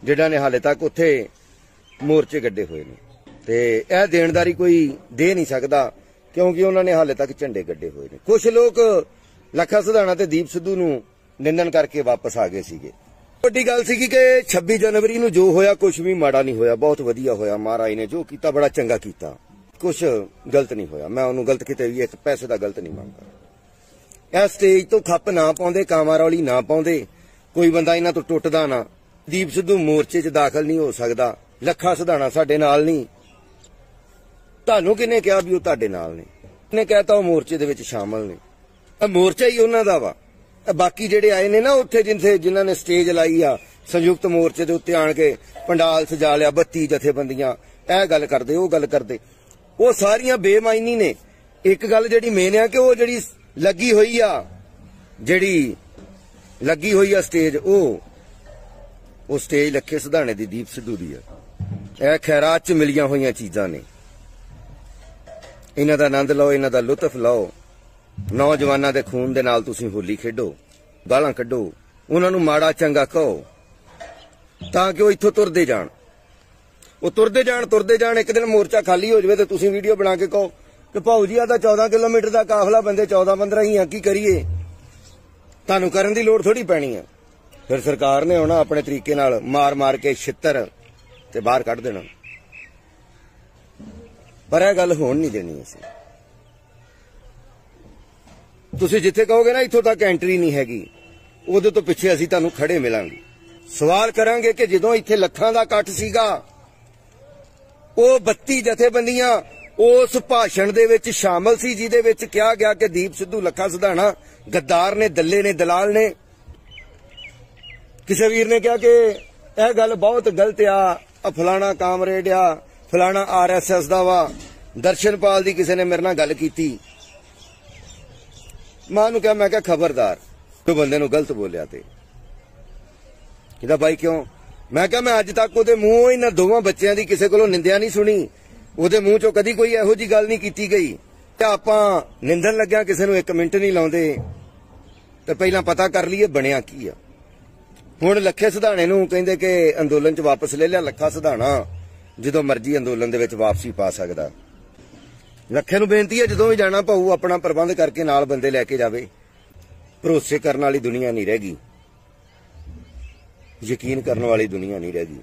ਜਿਹੜਾ ਨੇ ਹਾਲੇ ਤੱਕ ਉੱਥੇ ਮੋਰਚੇ ਗੱਡੇ ਹੋਏ ਨੇ ਤੇ ਇਹ ਦੇਣਦਾਰੀ ਕੋਈ ਦੇ ਨਹੀਂ ਸਕਦਾ ਕਿਉਂਕਿ ਉਹਨਾਂ ਨੇ ਹਾਲੇ ਤੱਕ ਝੰਡੇ ਗੱਡੇ ਹੋਏ ਨੇ ਕੁਝ ਲੋਕ ਲੱਖਾ ਸੁਧਾਣਾ ਤੇ ਦੀਪ ਸਿੱਧੂ ਨੂੰ ਨਿੰਦਨ ਕਰਕੇ ਵਾਪਸ ਆ ਗਏ ਸੀਗੇ ਵੱਡੀ ਗੱਲ ਸੀ ਕਿ 26 ਜਨਵਰੀ ਨੂੰ ਜੋ ਹੋਇਆ ਕੁਝ ਵੀ ਮਾੜਾ ਨਹੀਂ ਹੋਇਆ ਬਹੁਤ ਵਧੀਆ ਹੋਇਆ ਮਹਾਰਾਜ ਨੇ ਜੋ ਕੀਤਾ ਬੜਾ ਚੰਗਾ ਕੀਤਾ ਕੁਝ ਗਲਤ ਨਹੀਂ ਹੋਇਆ ਮੈਂ ਉਹਨੂੰ ਗਲਤ ਕਿਤੇ ਵੀ ਇੱਕ ਪੈਸੇ ਦਾ ਗਲਤ ਨਹੀਂ ਮੰਗਦਾ ਇਸ ਸਟੇਜ ਤੋਂ ਖੱਪ ਨਾ ਪਾਉਂਦੇ ਕਾਮਾਰੌਲੀ ਨਾ ਪਾਉਂਦੇ ਕੋਈ ਬੰਦਾ ਇਹਨਾਂ ਤੋਂ ਟੁੱਟਦਾ ਨਾ ਦੀਪ ਸਿੱਧੂ ਮੋਰਚੇ 'ਚ ਦਾਖਲ ਨਹੀਂ ਹੋ ਸਕਦਾ ਲੱਖਾਂ ਸਧਾਣਾ ਸਾਡੇ ਨਾਲ ਨਹੀਂ ਤੁਹਾਨੂੰ ਕਿਹਨੇ ਕਿਹਾ ਵੀ ਉਹ ਤੁਹਾਡੇ ਨਾਲ ਨੇ ਨੇ ਕਹਤਾ ਉਹ ਮੋਰਚੇ ਦੇ ਵਿੱਚ ਸ਼ਾਮਲ ਨੇ ਇਹ ਮੋਰਚਾ ਹੀ ਉਹਨਾਂ ਦਾ ਵਾ ਬਾਕੀ ਜਿਹੜੇ ਆਏ ਨੇ ਨਾ ਉੱਥੇ ਜਿੰਥੇ ਜਿਨ੍ਹਾਂ ਨੇ ਸਟੇਜ ਲਾਈ ਆ ਸੰਯੁਕਤ ਮੋਰਚੇ ਦੇ ਉੱਤੇ ਆਣ ਕੇ ਪੰਡਾਲ ਸਜਾ ਲਿਆ 32 ਜਥੇਬੰਦੀਆਂ ਇਹ ਗੱਲ ਕਰਦੇ ਉਹ ਗੱਲ ਕਰਦੇ ਉਹ ਸਾਰੀਆਂ ਬੇਮਾਇਨੀ ਨੇ ਇੱਕ ਗੱਲ ਜਿਹੜੀ ਮੇਨ ਆ ਕਿ ਉਹ ਜਿਹੜੀ ਲੱਗੀ ਹੋਈ ਆ ਜਿਹੜੀ ਲੱਗੀ ਹੋਈ ਆ ਸਟੇਜ ਉਹ ਉਹ ਸਟੇਜ ਲੱਖੇ ਸਿਧਾਣੇ ਦੀ ਦੀਪ ਸਿੱਧੂ ਦੀ ਆ ਇਹ ਖੈਰਾਤ ਚ ਮਿਲੀਆਂ ਹੋਈਆਂ ਚੀਜ਼ਾਂ ਨੇ ਇਹਨਾਂ ਦਾ ਆਨੰਦ ਲਓ ਇਹਨਾਂ ਦਾ ਲੁਤਫ ਲਓ ਨੌਜਵਾਨਾਂ ਦੇ ਖੂਨ ਦੇ ਨਾਲ ਤੁਸੀਂ ਹੋਲੀ ਖੇਡੋ ਗਾਲਾਂ ਕੱਢੋ ਉਹਨਾਂ ਨੂੰ ਮਾੜਾ ਚੰਗਾ ਕਹੋ ਤਾਂ ਕਿ ਉਹ ਇੱਥੋਂ ਤੁਰਦੇ ਜਾਣ ਉਹ ਤੁਰਦੇ ਜਾਣ ਤੁਰਦੇ ਜਾਣ ਇੱਕ ਦਿਨ ਮੋਰਚਾ ਖਾਲੀ ਹੋ ਜਵੇ ਤੇ ਤੁਸੀਂ ਵੀਡੀਓ ਬਣਾ ਕੇ ਕਹੋ ਕਿ ਭਾਉ ਜੀ ਆ ਤਾਂ 14 ਕਿਲੋਮੀਟਰ ਦਾ ਕਾਫਲਾ ਬੰਦੇ 14 15 ਹੀ ਆ ਕੀ ਕਰੀਏ ਤੁਹਾਨੂੰ ਕਰਨ ਦੀ ਲੋੜ ਥੋੜੀ ਪੈਣੀ ਆ ਫਿਰ ਸਰਕਾਰ ਨੇ ਹੁਣ ਆਪਣੇ ਤਰੀਕੇ ਨਾਲ ਮਾਰ-ਮਾਰ ਕੇ ਛਿੱਤਰ ਤੇ ਬਾਹਰ ਕੱਢ ਦੇਣਾ ਪਰ ਇਹ ਗੱਲ ਹੋਣ ਨਹੀਂ ਦੇਣੀ ਅਸੀਂ ਤੁਸੀਂ ਜਿੱਥੇ ਕਹੋਗੇ ਨਾ ਇੱਥੋਂ ਤੱਕ ਐਂਟਰੀ ਨਹੀਂ ਹੈਗੀ ਉਹਦੇ ਤੋਂ ਪਿੱਛੇ ਅਸੀਂ ਤੁਹਾਨੂੰ ਖੜੇ ਮਿਲਾਂਗੇ ਸਵਾਲ ਕਰਾਂਗੇ ਕਿ ਜਦੋਂ ਇੱਥੇ ਲੱਖਾਂ ਦਾ ਇਕੱਠ ਸੀਗਾ ਉਹ 32 ਜਥੇਬੰਦੀਆਂ ਉਸ ਭਾਸ਼ਣ ਦੇ ਵਿੱਚ ਸ਼ਾਮਲ ਸੀ ਜਿਹਦੇ ਵਿੱਚ ਕਿਹਾ ਗਿਆ ਕਿ ਦੀਪ ਸਿੱਧੂ ਲੱਖਾਂ ਸਿਧਾਣਾ ਗੱਦਾਰ ਨੇ ਦੱਲੇ ਨੇ ਦਲਾਲ ਨੇ ਕਿਸੇ ਵੀਰ ਨੇ ਕਿਹਾ ਕਿ ਇਹ ਗੱਲ ਬਹੁਤ ਗਲਤ ਆ ਆ ਫਲਾਣਾ ਕਾਮਰੇਡ ਆ ਫਲਾਣਾ ਆਰਐਸਐਸ ਦਾ ਵਾ ਦਰਸ਼ਨਪਾਲ ਦੀ ਕਿਸੇ ਨੇ ਮੇਰੇ ਨਾਲ ਗੱਲ ਕੀਤੀ ਮੈਂ ਨੂੰ ਕਿਹਾ ਮੈਂ ਕਿਹਾ ਖਬਰਦਾਰ ਤੂੰ ਬੰਦੇ ਨੂੰ ਗਲਤ ਬੋਲਿਆ ਤੇ ਕਿਦਾ ਭਾਈ ਕਿਉਂ ਮੈਂ ਕਿਹਾ ਮੈਂ ਅੱਜ ਤੱਕ ਉਹਦੇ ਮੂੰਹੋਂ ਇਹਨਾਂ ਦੋਵਾਂ ਬੱਚਿਆਂ ਦੀ ਕਿਸੇ ਕੋਲੋਂ ਨਿੰਦਿਆ ਨਹੀਂ ਸੁਣੀ ਉਹਦੇ ਮੂੰਹ ਚੋਂ ਕਦੀ ਕੋਈ ਇਹੋ ਜੀ ਗੱਲ ਨਹੀਂ ਕੀਤੀ ਗਈ ਤੇ ਆਪਾਂ ਨਿੰਦਣ ਲੱਗਿਆ ਕਿਸੇ ਨੂੰ 1 ਮਿੰਟ ਨਹੀਂ ਲਾਉਂਦੇ ਤੇ ਪਹਿਲਾਂ ਪਤਾ ਕਰ ਲਈਏ ਬਣਿਆ ਕੀ ਆ ਹੁਣ ਲੱਖੇ ਸਿਧਾਣੇ ਨੂੰ ਕਹਿੰਦੇ ਕਿ ਅੰਦੋਲਨ 'ਚ ਵਾਪਸ ਲੈ ਲਿਆ ਲੱਖਾ ਸਿਧਾਣਾ ਜਦੋਂ ਮਰਜ਼ੀ ਅੰਦੋਲਨ ਦੇ ਵਿੱਚ ਵਾਪਸੀ ਪਾ ਸਕਦਾ ਲੱਖੇ ਨੂੰ ਬੇਨਤੀ ਹੈ ਜਦੋਂ ਵੀ ਜਾਣਾ ਪਾਉ ਆਪਣਾ ਪ੍ਰਬੰਧ ਕਰਕੇ ਨਾਲ ਬੰਦੇ ਲੈ ਕੇ ਜਾਵੇ ਭਰੋਸੇ ਕਰਨ ਵਾਲੀ ਦੁਨੀਆ ਨਹੀਂ ਰਹੇਗੀ ਯਕੀਨ ਕਰਨ ਵਾਲੀ ਦੁਨੀਆ ਨਹੀਂ ਰਹੇਗੀ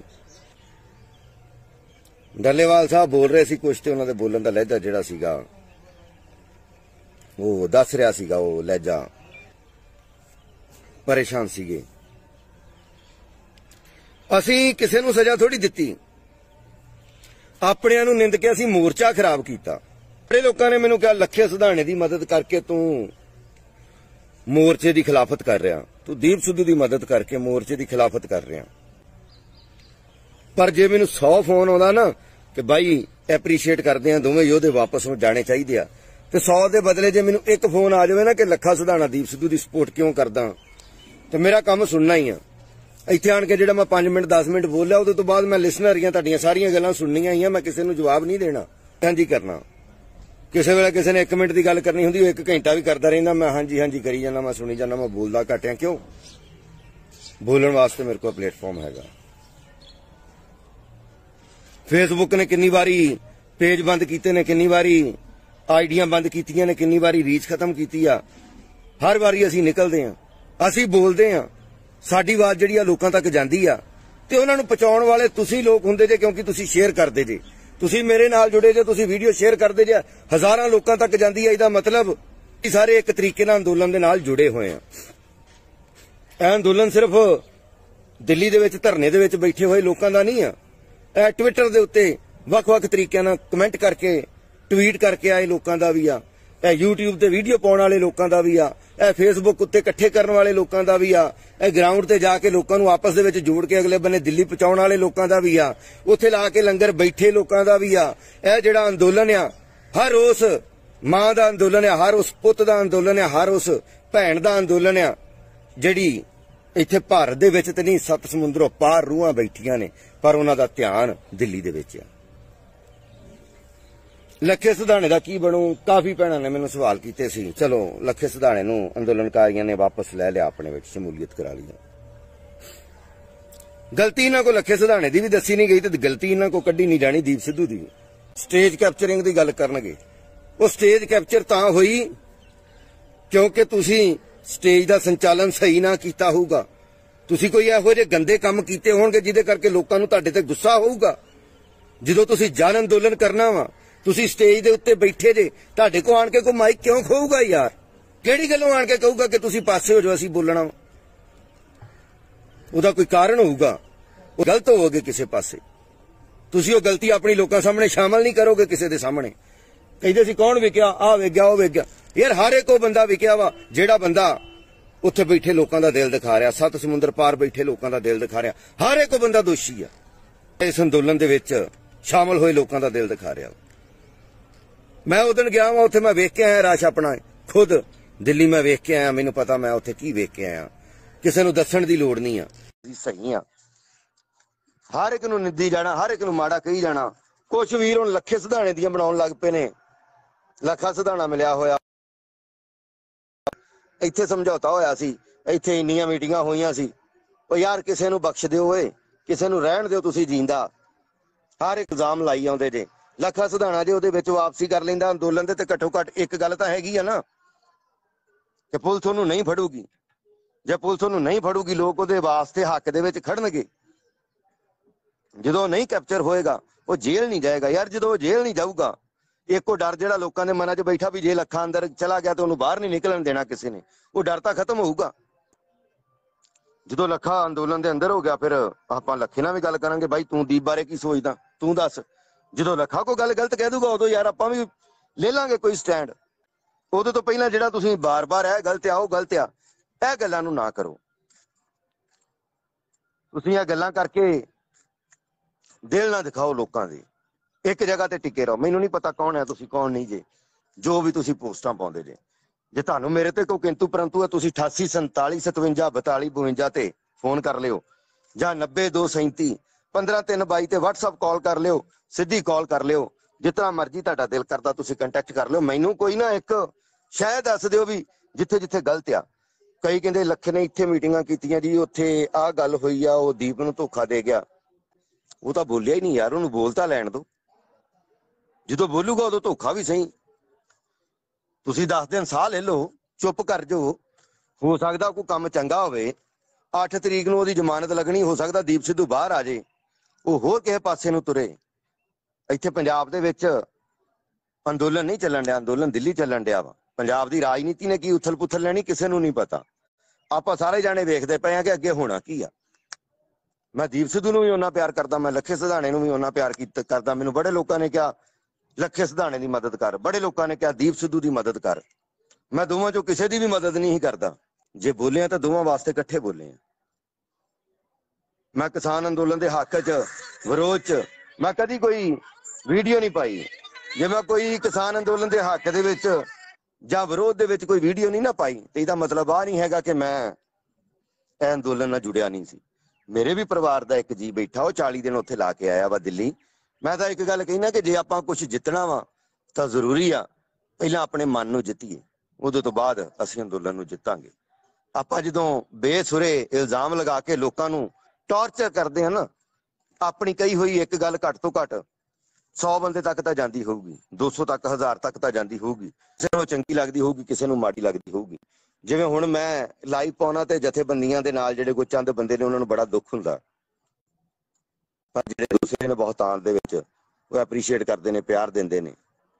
ਡੱਲੇਵਾਲ ਸਾਹਿਬ ਬੋਲ ਰਹੇ ਸੀ ਕੁਝ ਤੇ ਉਹਨਾਂ ਦੇ ਬੋਲਣ ਦਾ ਲਹਿਜਾ ਜਿਹੜਾ ਸੀਗਾ ਉਹ ਦੱਸ ਰਿਹਾ ਸੀਗਾ ਉਹ ਲਹਿਜਾ ਪਰੇਸ਼ਾਨ ਸੀਗੇ ਅਸੀਂ ਕਿਸੇ ਨੂੰ ਸਜ਼ਾ ਥੋੜੀ ਦਿੱਤੀ ਆਪਣਿਆਂ ਨੂੰ ਨਿੰਦ ਕੇ ਅਸੀਂ ਮੋਰਚਾ ਖਰਾਬ ਕੀਤਾ ਬੜੇ ਲੋਕਾਂ ਨੇ ਮੈਨੂੰ ਕਿਹਾ ਲੱਖੇ ਸੁਧਾਣੇ ਦੀ ਮਦਦ ਕਰਕੇ ਤੂੰ ਮੋਰਚੇ ਦੀ ਖਿਲਾਫਤ ਕਰ ਰਿਹਾ ਤੂੰ ਦੀਪ ਸਿੱਧੂ ਦੀ ਮਦਦ ਕਰਕੇ ਮੋਰਚੇ ਦੀ ਖਿਲਾਫਤ ਕਰ ਰਿਹਾ ਪਰ ਜੇ ਮੈਨੂੰ 100 ਫੋਨ ਆਉਂਦਾ ਨਾ ਕਿ ਬਾਈ ਐਪਰੀਸ਼ੀਏਟ ਕਰਦੇ ਆ ਦੋਵੇਂ ਯੋਧੇ ਵਾਪਸ ਹੋ ਜਾਣੇ ਚਾਹੀਦੇ ਆ ਤੇ 100 ਦੇ ਬਦਲੇ ਜੇ ਮੈਨੂੰ ਇੱਕ ਫੋਨ ਆ ਜਾਵੇ ਨਾ ਕਿ ਲੱਖਾ ਸੁਧਾਣਾ ਦੀਪ ਸਿੱਧੂ ਦੀ ਸਪੋਰਟ ਕਿਉਂ ਕਰਦਾ ਤੇ ਮੇਰਾ ਕੰਮ ਸੁਣਨਾ ਹੀ ਆ ਇੱਥੇ ਆਣ ਕੇ ਜਿਹੜਾ ਮੈਂ 5 ਮਿੰਟ 10 ਮਿੰਟ ਬੋਲਿਆ ਉਹਦੇ ਤੋਂ ਬਾਅਦ ਮੈਂ ਲਿਸਨਰ ਹਾਂ ਤੁਹਾਡੀਆਂ ਸਾਰੀਆਂ ਗੱਲਾਂ ਸੁਣਨੀਆਂ ਆਈਆਂ ਮੈਂ ਕਿਸੇ ਨੂੰ ਜਵਾਬ ਨਹੀਂ ਦੇਣਾ ਹਾਂਜੀ ਕਰਨਾ ਕਿਸੇ ਵੇਲੇ ਕਿਸੇ ਨੇ 1 ਮਿੰਟ ਦੀ ਗੱਲ ਕਰਨੀ ਹੁੰਦੀ ਉਹ 1 ਘੰਟਾ ਵੀ ਕਰਦਾ ਰਹਿੰਦਾ ਮੈਂ ਹਾਂਜੀ ਹਾਂਜੀ ਕਰੀ ਜਾਂਦਾ ਮੈਂ ਸੁਣੀ ਜਾਂਦਾ ਮੈਂ ਬੋਲਦਾ ਘਟਿਆ ਕਿਉਂ ਬੋਲਣ ਵਾਸਤੇ ਮੇਰੇ ਕੋਲ ਪਲੇਟਫਾਰਮ ਹੈਗਾ ਫੇਸਬੁੱਕ ਨੇ ਕਿੰਨੀ ਵਾਰੀ ਪੇਜ ਬੰਦ ਕੀਤੇ ਨੇ ਕਿੰਨੀ ਵਾਰੀ ਆਈਡੀਆਂ ਬੰਦ ਕੀਤੀਆਂ ਨੇ ਕਿੰਨੀ ਵਾਰੀ ਰੀਚ ਖਤਮ ਕੀਤੀ ਆ ਹਰ ਵਾਰੀ ਅਸੀਂ ਨਿਕਲਦੇ ਆ ਅਸੀਂ ਬੋਲਦੇ ਆ ਸਾਡੀ ਆਵਾਜ਼ ਜਿਹੜੀ ਆ ਲੋਕਾਂ ਤੱਕ ਜਾਂਦੀ ਆ ਤੇ ਉਹਨਾਂ ਨੂੰ ਪਹੁੰਚਾਉਣ ਵਾਲੇ ਤੁਸੀਂ ਲੋਕ ਹੁੰਦੇ ਜੇ ਕਿਉਂਕਿ ਤੁਸੀਂ ਸ਼ੇਅਰ ਕਰਦੇ ਜੇ ਤੁਸੀਂ ਮੇਰੇ ਨਾਲ ਜੁੜੇ ਜੇ ਤੁਸੀਂ ਵੀਡੀਓ ਸ਼ੇਅਰ ਕਰਦੇ ਜੇ ਹਜ਼ਾਰਾਂ ਲੋਕਾਂ ਤੱਕ ਜਾਂਦੀ ਆ ਇਹਦਾ ਮਤਲਬ ਕਿ ਸਾਰੇ ਇੱਕ ਤਰੀਕੇ ਨਾਲ ਅੰਦੋਲਨ ਦੇ ਨਾਲ ਜੁੜੇ ਹੋਏ ਆ ਇਹ ਅੰਦੋਲਨ ਸਿਰਫ ਦਿੱਲੀ ਦੇ ਵਿੱਚ ਧਰਨੇ ਦੇ ਵਿੱਚ ਬੈਠੇ ਹੋਏ ਲੋਕਾਂ ਦਾ ਨਹੀਂ ਆ ਇਹ ਟਵਿੱਟਰ ਦੇ ਉੱਤੇ ਵੱਖ-ਵੱਖ ਤਰੀਕਿਆਂ ਨਾਲ ਕਮੈਂਟ ਕਰਕੇ ਟਵੀਟ ਕਰਕੇ ਆਏ ਲੋਕਾਂ ਦਾ ਵੀ ਆ ਇਹ YouTube ਤੇ ਵੀਡੀਓ ਪਾਉਣ ਵਾਲੇ ਲੋਕਾਂ ਦਾ ਵੀ ਆ ਇਹ Facebook ਉੱਤੇ ਇਕੱਠੇ ਕਰਨ ਵਾਲੇ ਲੋਕਾਂ ਦਾ ਵੀ ਆ ਇਹ ਗਰਾਊਂਡ ਤੇ ਜਾ ਕੇ ਲੋਕਾਂ ਨੂੰ ਆਪਸ ਦੇ ਵਿੱਚ ਜੋੜ ਕੇ ਅਗਲੇ ਬੰਨੇ ਦਿੱਲੀ ਪਹੁੰਚਾਉਣ ਵਾਲੇ ਲੋਕਾਂ ਦਾ ਵੀ ਆ ਉੱਥੇ ਲਾ ਕੇ ਲੰਗਰ ਬੈਠੇ ਲੋਕਾਂ ਦਾ ਵੀ ਆ ਇਹ ਜਿਹੜਾ ਅੰਦੋਲਨ ਆ ਹਰ ਉਸ ਮਾਂ ਦਾ ਅੰਦੋਲਨ ਆ ਹਰ ਉਸ ਪੁੱਤ ਦਾ ਅੰਦੋਲਨ ਆ ਹਰ ਉਸ ਭੈਣ ਦਾ ਅੰਦੋਲਨ ਆ ਜਿਹੜੀ ਇੱਥੇ ਭਾਰਤ ਦੇ ਵਿੱਚ ਤੇ ਨਹੀਂ ਸੱਤ ਸਮੁੰਦਰੋਂ ਪਾਰ ਰੂਹਾਂ ਬੈਠੀਆਂ ਨੇ ਪਰ ਉਹਨਾਂ ਦਾ ਧਿਆਨ ਦਿੱਲੀ ਦੇ ਵਿੱਚ ਆ ਲੱਖੇ ਸਿਧਾਣੇ ਦਾ ਕੀ ਬਣੂ ਕਾਫੀ ਪੈਣਾ ਨੇ ਮੈਨੂੰ ਸਵਾਲ ਕੀਤੇ ਸੀ ਚਲੋ ਲੱਖੇ ਸਿਧਾਣੇ ਨੂੰ ਅੰਦੋਲਨਕਾਰੀਆਂ ਨੇ ਵਾਪਸ ਲੈ ਲਿਆ ਆਪਣੇ ਵਿੱਚ ਸ਼ਮੂਲੀਅਤ ਕਰਾ ਲਈ ਗਲਤੀ ਇਹਨਾਂ ਕੋ ਲੱਖੇ ਸਿਧਾਣੇ ਦੀ ਵੀ ਦੱਸੀ ਨਹੀਂ ਗਈ ਤੇ ਗਲਤੀ ਇਹਨਾਂ ਕੋ ਕੱਢੀ ਨਹੀਂ ਜਾਣੀ ਦੀਪ ਸਿੱਧੂ ਦੀ ਸਟੇਜ ਕੈਪਚਰਿੰਗ ਦੀ ਗੱਲ ਕਰਨਗੇ ਉਹ ਸਟੇਜ ਕੈਪਚਰ ਤਾਂ ਹੋਈ ਕਿਉਂਕਿ ਤੁਸੀਂ ਸਟੇਜ ਦਾ ਸੰਚਾਲਨ ਸਹੀ ਨਾ ਕੀਤਾ ਹੋਊਗਾ ਤੁਸੀਂ ਕੋਈ ਇਹੋ ਜਿਹੇ ਗੰਦੇ ਕੰਮ ਕੀਤੇ ਹੋਣਗੇ ਜਿਹਦੇ ਕਰਕੇ ਲੋਕਾਂ ਨੂੰ ਤੁਹਾਡੇ ਤੇ ਗੁੱਸਾ ਹੋਊਗਾ ਜਦੋਂ ਤੁਸੀਂ ਜਨ ਅੰਦੋਲਨ ਕਰਨਾ ਵਾ ਤੁਸੀਂ ਸਟੇਜ ਦੇ ਉੱਤੇ ਬੈਠੇ ਜੇ ਤੁਹਾਡੇ ਕੋ ਆਣ ਕੇ ਕੋਈ ਮਾਈਕ ਕਿਉਂ ਖੋਊਗਾ ਯਾਰ ਕਿਹੜੀ ਗੱਲੋਂ ਆਣ ਕੇ ਕਹੂਗਾ ਕਿ ਤੁਸੀਂ ਪਾਸੇ ਹੋ ਜਾਓ ਅਸੀਂ ਬੋਲਣਾ ਉਹਦਾ ਕੋਈ ਕਾਰਨ ਹੋਊਗਾ ਉਹ ਗਲਤ ਹੋਵੋਗੇ ਕਿਸੇ ਪਾਸੇ ਤੁਸੀਂ ਉਹ ਗਲਤੀ ਆਪਣੀ ਲੋਕਾਂ ਸਾਹਮਣੇ ਸ਼ਾਮਲ ਨਹੀਂ ਕਰੋਗੇ ਕਿਸੇ ਦੇ ਸਾਹਮਣੇ ਕਹਿੰਦੇ ਸੀ ਕੌਣ ਵਿਕਿਆ ਆ ਵਿਕਿਆ ਉਹ ਵਿਕਿਆ ਯਾਰ ਹਰ ਇੱਕ ਉਹ ਬੰਦਾ ਵਿਕਿਆ ਵਾ ਜਿਹੜਾ ਬੰਦਾ ਉੱਥੇ ਬੈਠੇ ਲੋਕਾਂ ਦਾ ਦਿਲ ਦਿਖਾ ਰਿਹਾ ਸੱਤ ਸਮੁੰਦਰ ਪਾਰ ਬੈਠੇ ਲੋਕਾਂ ਦਾ ਦਿਲ ਦਿਖਾ ਰਿਹਾ ਹਰ ਇੱਕ ਬੰਦਾ ਦੋਸ਼ੀ ਆ ਇਸ ਅੰਦੋਲਨ ਦੇ ਵਿੱਚ ਸ਼ਾਮਲ ਹੋਏ ਲੋਕਾਂ ਦਾ ਦਿਲ ਦਿਖਾ ਰਿਹਾ ਮੈਂ ਉਦੋਂ ਗਿਆ ਵਾਂ ਉੱਥੇ ਮੈਂ ਵੇਖ ਕੇ ਆਇਆ ਰਾਸ਼ ਆਪਣਾ ਖੁਦ ਦਿੱਲੀ ਮੈਂ ਵੇਖ ਕੇ ਆਇਆ ਮੈਨੂੰ ਪਤਾ ਮੈਂ ਉੱਥੇ ਕੀ ਵੇਖ ਕੇ ਆਇਆ ਕਿਸੇ ਨੂੰ ਦੱਸਣ ਦੀ ਲੋੜ ਨਹੀਂ ਆ ਅਸੀਂ ਸਹੀ ਆ ਹਰ ਇੱਕ ਨੂੰ ਨਿੱਦੀ ਜਾਣਾ ਹਰ ਇੱਕ ਨੂੰ ਮਾੜਾ ਕਹੀ ਜਾਣਾ ਕੁਝ ਵੀਰ ਹੁਣ ਲੱਖੇ ਸਿਧਾਣੇ ਦੀਆਂ ਬਣਾਉਣ ਲੱਗ ਪਏ ਨੇ ਲੱਖਾ ਸਿਧਾਣਾ ਮਿਲਿਆ ਹੋਇਆ ਇੱਥੇ ਸਮਝੌਤਾ ਹੋਇਆ ਸੀ ਇੱਥੇ ਇੰਨੀਆਂ ਮੀਟਿੰਗਾਂ ਹੋਈਆਂ ਸੀ ਉਹ ਯਾਰ ਕਿਸੇ ਨੂੰ ਬਖਸ਼ ਦਿਓ ਓਏ ਕਿਸੇ ਨੂੰ ਰਹਿਣ ਦਿਓ ਤੁਸੀਂ ਜੀਂਦਾ ਹਰ ਇੱਕ ਇਲਜ਼ਾਮ ਲਾਈ ਆਉਂਦੇ ਜੇ ਲੱਖਾ ਸਿਧਾਣਾ ਜੇ ਉਹਦੇ ਵਿੱਚ ਵਾਪਸੀ ਕਰ ਲੈਂਦਾ ਅੰਦੋਲਨ ਦੇ ਤੇ ਘੱਟੋ ਘੱਟ ਇੱਕ ਗੱਲ ਤਾਂ ਹੈਗੀ ਆ ਨਾ ਕਿ ਪੁਲਿਸ ਉਹਨੂੰ ਨਹੀਂ ਫੜੂਗੀ ਜੇ ਪੁਲਿਸ ਉਹਨੂੰ ਨਹੀਂ ਫੜੂਗੀ ਲੋਕ ਉਹਦੇ ਵਾਸਤੇ ਹੱਕ ਦੇ ਵਿੱਚ ਖੜਨਗੇ ਜਦੋਂ ਨਹੀਂ ਕੈਪਚਰ ਹੋਏਗਾ ਉਹ ਜੇਲ੍ਹ ਨਹੀਂ ਜਾਏਗਾ ਯਾਰ ਜਦੋਂ ਉਹ ਜੇਲ੍ਹ ਨਹੀਂ ਜਾਊਗਾ ਇੱਕੋ ਡਰ ਜਿਹੜਾ ਲੋਕਾਂ ਦੇ ਮਨਾਂ 'ਚ ਬੈਠਾ ਵੀ ਜੇ ਲੱਖਾਂ ਅੰਦਰ ਚਲਾ ਗਿਆ ਤਾਂ ਉਹਨੂੰ ਬਾਹਰ ਨਹੀਂ ਨਿਕਲਣ ਦੇਣਾ ਕਿਸੇ ਨੇ ਉਹ ਡਰ ਤਾਂ ਖਤਮ ਹੋਊਗਾ ਜਦੋਂ ਲੱਖਾ ਅੰਦੋਲਨ ਦੇ ਅੰਦਰ ਹੋ ਗਿਆ ਫਿਰ ਆਪਾਂ ਲੱਖੇ ਨਾਲ ਵੀ ਗੱਲ ਕਰਾਂਗੇ ਬਾਈ ਤੂੰ ਦੀਪ ਬਾਰੇ ਕੀ ਸੋਚਦਾ ਤੂੰ ਦੱਸ ਜਦੋਂ ਲਖਾ ਕੋ ਗੱਲ ਗਲਤ ਕਹਿ ਦੂਗਾ ਉਦੋਂ ਯਾਰ ਆਪਾਂ ਵੀ ਲੈ ਲਾਂਗੇ ਕੋਈ ਸਟੈਂਡ ਉਦੋਂ ਤੋਂ ਪਹਿਲਾਂ ਜਿਹੜਾ ਤੁਸੀਂ ਬਾਰ-ਬਾਰ ਇਹ ਗਲਤ ਆ ਉਹ ਗਲਤ ਆ ਇਹ ਗੱਲਾਂ ਨੂੰ ਨਾ ਕਰੋ ਤੁਸੀਂ ਇਹ ਗੱਲਾਂ ਕਰਕੇ ਦਿਲ ਨਾ ਦਿਖਾਓ ਲੋਕਾਂ ਦੇ ਇੱਕ ਜਗ੍ਹਾ ਤੇ ਟਿੱਕੇ ਰਹੋ ਮੈਨੂੰ ਨਹੀਂ ਪਤਾ ਕੌਣ ਹੈ ਤੁਸੀਂ ਕੌਣ ਨਹੀਂ ਜੇ ਜੋ ਵੀ ਤੁਸੀਂ ਪੋਸਟਾਂ ਪਾਉਂਦੇ ਜੇ ਜੇ ਤੁਹਾਨੂੰ ਮੇਰੇ ਤੇ ਕੋਈ ਕਿੰਤੂ ਪਰੰਤੂ ਹੈ ਤੁਸੀਂ 88 47 52 42 52 ਤੇ ਫੋਨ ਕਰ ਲਿਓ ਜਾਂ 90 237 15322 ਤੇ WhatsApp ਕਾਲ ਕਰ ਲਿਓ ਸਿੱਧੀ ਕਾਲ ਕਰ ਲਿਓ ਜਿਤਨਾ ਮਰਜ਼ੀ ਤੁਹਾਡਾ ਦਿਲ ਕਰਦਾ ਤੁਸੀਂ ਕੰਟੈਕਟ ਕਰ ਲਿਓ ਮੈਨੂੰ ਕੋਈ ਨਾ ਇੱਕ ਸ਼ਾਇਦ ਦੱਸ ਦਿਓ ਵੀ ਜਿੱਥੇ ਜਿੱਥੇ ਗਲਤ ਆ ਕਈ ਕਹਿੰਦੇ ਲੱਖ ਨੇ ਇੱਥੇ ਮੀਟਿੰਗਾਂ ਕੀਤੀਆਂ ਜੀ ਉੱਥੇ ਆਹ ਗੱਲ ਹੋਈ ਆ ਉਹ ਦੀਪ ਨੂੰ ਧੋਖਾ ਦੇ ਗਿਆ ਉਹ ਤਾਂ ਬੋਲਿਆ ਹੀ ਨਹੀਂ ਯਾਰ ਉਹਨੂੰ ਬੋਲਤਾ ਲੈਣ ਦੋ ਜਦੋਂ ਬੋਲੂਗਾ ਉਦੋਂ ਧੋਖਾ ਵੀ ਸਹੀ ਤੁਸੀਂ ਦੱਸ ਦਿਨ ਸਾਹ ਲੈ ਲਓ ਚੁੱਪ ਕਰ ਜਾਓ ਹੋ ਸਕਦਾ ਕੋਈ ਕੰਮ ਚੰਗਾ ਹੋਵੇ 8 ਤਰੀਕ ਨੂੰ ਉਹਦੀ ਜ਼ਮਾਨਤ ਲੱਗਣੀ ਹੋ ਸਕਦਾ ਦੀਪ ਸਿੱਧੂ ਬਾਹਰ ਆ ਜੇ ਉਹ ਹੋਰ ਕਿਸੇ ਪਾਸੇ ਨੂੰ ਤੁਰੇ ਇੱਥੇ ਪੰਜਾਬ ਦੇ ਵਿੱਚ ਅੰਦੋਲਨ ਨਹੀਂ ਚੱਲਣ ਡਿਆ ਅੰਦੋਲਨ ਦਿੱਲੀ ਚੱਲਣ ਡਿਆ ਵਾ ਪੰਜਾਬ ਦੀ ਰਾਜਨੀਤੀ ਨੇ ਕੀ ਉਥਲ-ਪੁਥਲ ਲੈਣੀ ਕਿਸੇ ਨੂੰ ਨਹੀਂ ਪਤਾ ਆਪਾਂ ਸਾਰੇ ਜਾਣੇ ਵੇਖਦੇ ਪਏ ਆ ਕਿ ਅੱਗੇ ਹੋਣਾ ਕੀ ਆ ਮੈਂ ਦੀਪ ਸਿੱਧੂ ਨੂੰ ਵੀ ਉਹਨਾਂ ਪਿਆਰ ਕਰਦਾ ਮੈਂ ਲੱਖੇ ਸਿਧਾਣੇ ਨੂੰ ਵੀ ਉਹਨਾਂ ਪਿਆਰ ਕੀਤਾ ਕਰਦਾ ਮੈਨੂੰ ਬੜੇ ਲੋਕਾਂ ਨੇ ਕਿਹਾ ਲੱਖੇ ਸਿਧਾਣੇ ਦੀ ਮਦਦ ਕਰ ਬੜੇ ਲੋਕਾਂ ਨੇ ਕਿਹਾ ਦੀਪ ਸਿੱਧੂ ਦੀ ਮਦਦ ਕਰ ਮੈਂ ਦੋਵਾਂ ਚੋਂ ਕਿਸੇ ਦੀ ਵੀ ਮਦਦ ਨਹੀਂ ਕਰਦਾ ਜੇ ਬੋਲੇ ਆ ਤਾਂ ਦੋਵਾਂ ਵਾਸਤੇ ਇਕੱਠੇ ਬੋਲੇ ਆ ਮੈਂ ਕਿਸਾਨ ਅੰਦੋਲਨ ਦੇ ਹੱਕ 'ਚ ਵਿਰੋਧ 'ਚ ਮੈਂ ਕਦੀ ਕੋਈ ਵੀਡੀਓ ਨਹੀਂ ਪਾਈ ਜੇ ਮੈਂ ਕੋਈ ਕਿਸਾਨ ਅੰਦੋਲਨ ਦੇ ਹੱਕ ਦੇ ਵਿੱਚ ਜਾਂ ਵਿਰੋਧ ਦੇ ਵਿੱਚ ਕੋਈ ਵੀਡੀਓ ਨਹੀਂ ਨਾ ਪਾਈ ਤੇ ਇਹਦਾ ਮਤਲਬ ਆ ਨਹੀਂ ਹੈਗਾ ਕਿ ਮੈਂ ਇਹ ਅੰਦੋਲਨ ਨਾਲ ਜੁੜਿਆ ਨਹੀਂ ਸੀ ਮੇਰੇ ਵੀ ਪਰਿਵਾਰ ਦਾ ਇੱਕ ਜੀ ਬੈਠਾ ਉਹ 40 ਦਿਨ ਉੱਥੇ ਲਾ ਕੇ ਆਇਆ ਵਾ ਦਿੱਲੀ ਮੈਂ ਤਾਂ ਇੱਕ ਗੱਲ ਕਹਿਣਾ ਕਿ ਜੇ ਆਪਾਂ ਕੁਝ ਜਿੱਤਣਾ ਵਾ ਤਾਂ ਜ਼ਰੂਰੀ ਆ ਪਹਿਲਾਂ ਆਪਣੇ ਮਨ ਨੂੰ ਜਿੱਤੀਏ ਉਦੋਂ ਤੋਂ ਬਾਅਦ ਅਸੀਂ ਅੰਦੋਲਨ ਨੂੰ ਜਿੱਤਾਂਗੇ ਆਪਾਂ ਜਦੋਂ ਬੇਸੁਰੇ ਇਲਜ਼ਾਮ ਲਗਾ ਕੇ ਲੋਕਾਂ ਨੂੰ ਟੌਰਚਰ ਕਰਦੇ ਹਨ ਆਪਣੀ ਕਹੀ ਹੋਈ ਇੱਕ ਗੱਲ ਘੱਟ ਤੋਂ ਘੱਟ 100 ਬੰਦੇ ਤੱਕ ਤਾਂ ਜਾਂਦੀ ਹੋਊਗੀ 200 ਤੱਕ 1000 ਤੱਕ ਤਾਂ ਜਾਂਦੀ ਹੋਊਗੀ ਕਿਸੇ ਨੂੰ ਚੰਗੀ ਲੱਗਦੀ ਹੋਊਗੀ ਕਿਸੇ ਨੂੰ ਮਾੜੀ ਲੱਗਦੀ ਹੋਊਗੀ ਜਿਵੇਂ ਹੁਣ ਮੈਂ ਲਾਈਵ ਪਾਉਣਾ ਤੇ ਜਥੇਬੰਦੀਆਂ ਦੇ ਨਾਲ ਜਿਹੜੇ ਕੋ ਚੰਦ ਬੰਦੇ ਨੇ ਉਹਨਾਂ ਨੂੰ ਬੜਾ ਦੁੱਖ ਹੁੰਦਾ ਪਰ ਜਿਹੜੇ ਦੂਸਰੇ ਨੇ ਬਹੁਤ ਆਨ ਦੇ ਵਿੱਚ ਉਹ ਐਪਰੀਸ਼ੀਏਟ ਕਰਦੇ ਨੇ ਪਿਆਰ ਦਿੰਦੇ ਨੇ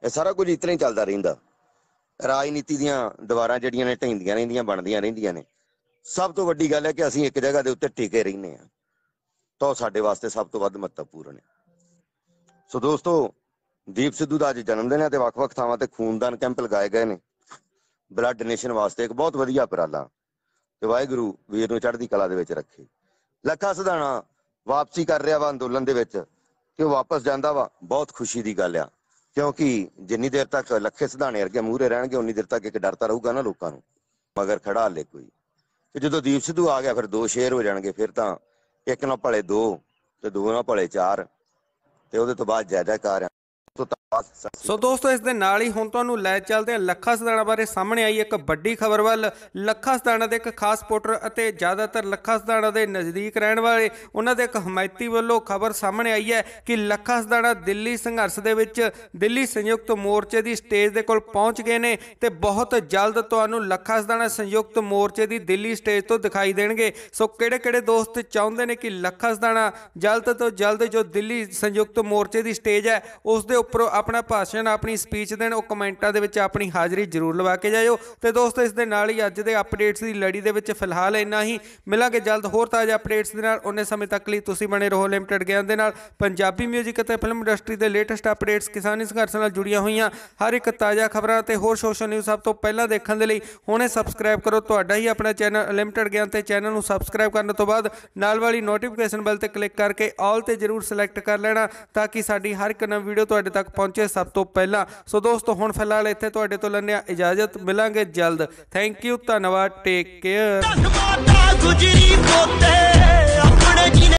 ਇਹ ਸਾਰਾ ਕੁਝ ਇਤਨਾ ਹੀ ਚੱਲਦਾ ਰਹਿੰਦਾ ਰਾਜਨੀਤੀ ਦੀਆਂ ਦੀਵਾਰਾਂ ਜਿਹੜੀਆਂ ਨੇ ਢਹਿੰਦੀਆਂ ਰਹਿੰਦੀਆਂ ਬਣਦੀਆਂ ਰਹਿੰਦੀਆਂ ਨੇ ਸਭ ਤੋਂ ਵੱਡੀ ਗੱਲ ਹੈ ਕਿ ਅਸੀਂ ਇੱਕ ਜਗ੍ਹਾ ਦੇ ਉੱਤੇ ਟਿਕੇ ਰਹਿੰਨੇ ਆ ਤਾਂ ਉਹ ਸਾਡੇ ਵਾਸਤੇ ਸਭ ਤੋਂ ਵੱਧ ਮਹੱਤਵਪੂਰਨ ਹੈ ਸੋ ਦੋਸਤੋ ਦੀਪ ਸਿੱਧੂ ਦਾ ਅੱਜ ਜਨਮ ਦਿਨ ਹੈ ਤੇ ਵੱਖ-ਵੱਖ ਥਾਵਾਂ ਤੇ ਖੂਨਦਾਨ ਕੈਂਪ ਲਗਾਏ ਗਏ ਨੇ ਬਲੱਡ ਡੋਨੇਸ਼ਨ ਵਾਸਤੇ ਇੱਕ ਬਹੁਤ ਵਧੀਆ ਉਪਰਾਲਾ ਤੇ ਵਾਹਿਗੁਰੂ ਵੀਰ ਨੂੰ ਚੜ੍ਹਦੀ ਕਲਾ ਦੇ ਵਿੱਚ ਰੱਖੇ ਲੱਖਾ ਸਦਾਣਾ ਵਾਪਸੀ ਕਰ ਰਿਹਾ ਵਾ ਅੰਦੋਲਨ ਦੇ ਵਿੱਚ ਕਿ ਉਹ ਵਾਪਸ ਜਾਂਦਾ ਵਾ ਬਹੁਤ ਖੁਸ਼ੀ ਦੀ ਗੱਲ ਆ ਕਿਉਂਕਿ ਜਿੰਨੀ ਦੇਰ ਤੱਕ ਲੱਖੇ ਸਿਧਾਣੇ ਵਰਗੇ ਮੂਹਰੇ ਰਹਿਣਗੇ ਉਨੀ ਦੇਰ ਤੱਕ ਇੱਕ ਡਰਤਾ ਰਹੂਗਾ ਨਾ ਲੋਕਾਂ ਨੂੰ ਮਗਰ ਖੜਾ ਲੈ ਕੋਈ ਤੇ ਜਦੋਂ ਦੀਪ ਸਿੱਧੂ ਆ ਗਿਆ ਫਿਰ ਦੋ ਸ਼ੇਰ ਹੋ ਜਾਣਗੇ ਫਿਰ ਤਾਂ ਇੱਕ ਨਾਲ ਭਲੇ ਦੋ ਤੇ ਦੋ ਨਾਲ ਭਲੇ ਚਾਰ ਤੇ ਉਹਦੇ ਤੋਂ ਬਾਅਦ ਜਾਇਦਾਕਾਰ ਤੋਂ ਸੋ ਦੋਸਤੋ ਇਸ ਦੇ ਨਾਲ ਹੀ ਹੁਣ ਤੁਹਾਨੂੰ ਲੈ ਚੱਲਦੇ ਹਾਂ ਲੱਖਾ ਸਦਾਣਾ ਬਾਰੇ ਸਾਹਮਣੇ ਆਈ ਇੱਕ ਵੱਡੀ ਖਬਰ ਵੱਲ ਲੱਖਾ ਸਦਾਣਾ ਦੇ ਇੱਕ ਖਾਸ ਸਪੋਰਟਰ ਅਤੇ ਜ਼ਿਆਦਾਤਰ ਲੱਖਾ ਸਦਾਣਾ ਦੇ ਨਜ਼ਦੀਕ ਰਹਿਣ ਵਾਲੇ ਉਹਨਾਂ ਦੇ ਇੱਕ ਹਮਾਇਤੀ ਵੱਲੋਂ ਖਬਰ ਸਾਹਮਣੇ ਆਈ ਹੈ ਕਿ ਲੱਖਾ ਸਦਾਣਾ ਦਿੱਲੀ ਸੰਘਰਸ਼ ਦੇ ਵਿੱਚ ਦਿੱਲੀ ਸੰਯੁਕਤ ਮੋਰਚੇ ਦੀ ਸਟੇਜ ਦੇ ਕੋਲ ਪਹੁੰਚ ਗਏ ਨੇ ਤੇ ਬਹੁਤ ਜਲਦ ਤੁਹਾਨੂੰ ਲੱਖਾ ਸਦਾਣਾ ਸੰਯੁਕਤ ਮੋਰਚੇ ਦੀ ਦਿੱਲੀ ਸਟੇਜ ਤੋਂ ਦਿਖਾਈ ਦੇਣਗੇ ਸੋ ਕਿਹੜੇ-ਕਿਹੜੇ ਦੋਸਤ ਚਾਹੁੰਦੇ ਨੇ ਕਿ ਲੱਖਾ ਸਦਾਣਾ ਜਲਦ ਤੋਂ ਜਲਦ ਜੋ ਦਿੱਲੀ ਸੰਯੁਕਤ ਮੋਰਚੇ ਦੀ ਸਟੇਜ ਹੈ ਉਸ ਦੇ ਉੱਪਰ ਆਪਣਾ ਭਾਸ਼ਣ ਆਪਣੀ ਸਪੀਚ ਦੇਣ ਉਹ ਕਮੈਂਟਾਂ ਦੇ ਵਿੱਚ ਆਪਣੀ ਹਾਜ਼ਰੀ ਜ਼ਰੂਰ ਲਵਾ ਕੇ ਜਾਇਓ ਤੇ ਦੋਸਤੋ ਇਸ ਦੇ ਨਾਲ ਹੀ ਅੱਜ ਦੇ ਅਪਡੇਟਸ ਦੀ ਲੜੀ ਦੇ ਵਿੱਚ ਫਿਲਹਾਲ ਇੰਨਾ ਹੀ ਮਿਲਾਂਗੇ ਜਲਦ ਹੋਰ ਤਾਜ਼ਾ ਅਪਡੇਟਸ ਦੇ ਨਾਲ ਉਹਨੇ ਸਮੇਂ ਤੱਕ ਲਈ ਤੁਸੀਂ ਬਣੇ ਰਹੋ ਲਿਮਟਿਡ ਗਿਆਨ ਦੇ ਨਾਲ ਪੰਜਾਬੀ 뮤직 ਅਤੇ ਫਿਲਮ ਇੰਡਸਟਰੀ ਦੇ ਲੇਟੈਸਟ ਅਪਡੇਟਸ ਕਿਸਾਨੀ ਸੰਘਰਸ਼ ਨਾਲ ਜੁੜੀਆਂ ਹੋਈਆਂ ਹਰ ਇੱਕ ਤਾਜ਼ਾ ਖਬਰਾਂ ਅਤੇ ਹੋਰ ਸੋਸ਼ਲ ਨਿਊਜ਼ ਸਭ ਤੋਂ ਪਹਿਲਾਂ ਦੇਖਣ ਦੇ ਲਈ ਹੁਣੇ ਸਬਸਕ੍ਰਾਈਬ ਕਰੋ ਤੁਹਾਡਾ ਹੀ ਆਪਣਾ ਚੈਨਲ ਲਿਮਟਿਡ ਗਿਆਨ ਤੇ ਚੈਨਲ ਨੂੰ ਸਬਸਕ੍ਰਾਈਬ ਕਰਨ ਤੋਂ ਬਾਅਦ ਨਾਲ ਵਾਲੀ ਨੋਟੀਫਿਕੇਸ਼ਨ ਬੈਲ ਤੇ ਕਲਿੱਕ ਕਰਕੇ ਆਲ ਤੇ ਜ਼ਰੂਰ ਸਿਲੈਕਟ ਕਰ ਲੈਣਾ ਤਾਂ ਕਿ ਸਾਡੀ ਹਰ ਇੱਕ ਨਵੀਂ ਵੀਡੀਓ ਤੁਹਾਡੇ ਤੱਕ ਪਹੁੰਚੇ ਸਭ ਤੋਂ ਪਹਿਲਾਂ ਸੋ ਦੋਸਤੋ ਹੁਣ ਫਿਲਹਾਲ ਇੱਥੇ ਤੁਹਾਡੇ ਤੋਂ ਲੰਨਿਆ ਇਜਾਜ਼ਤ ਮਿਲਾਂਗੇ ਜਲਦ ਥੈਂਕ ਯੂ ਧੰਨਵਾਦ ਟੇਕ ਕੇਅਰ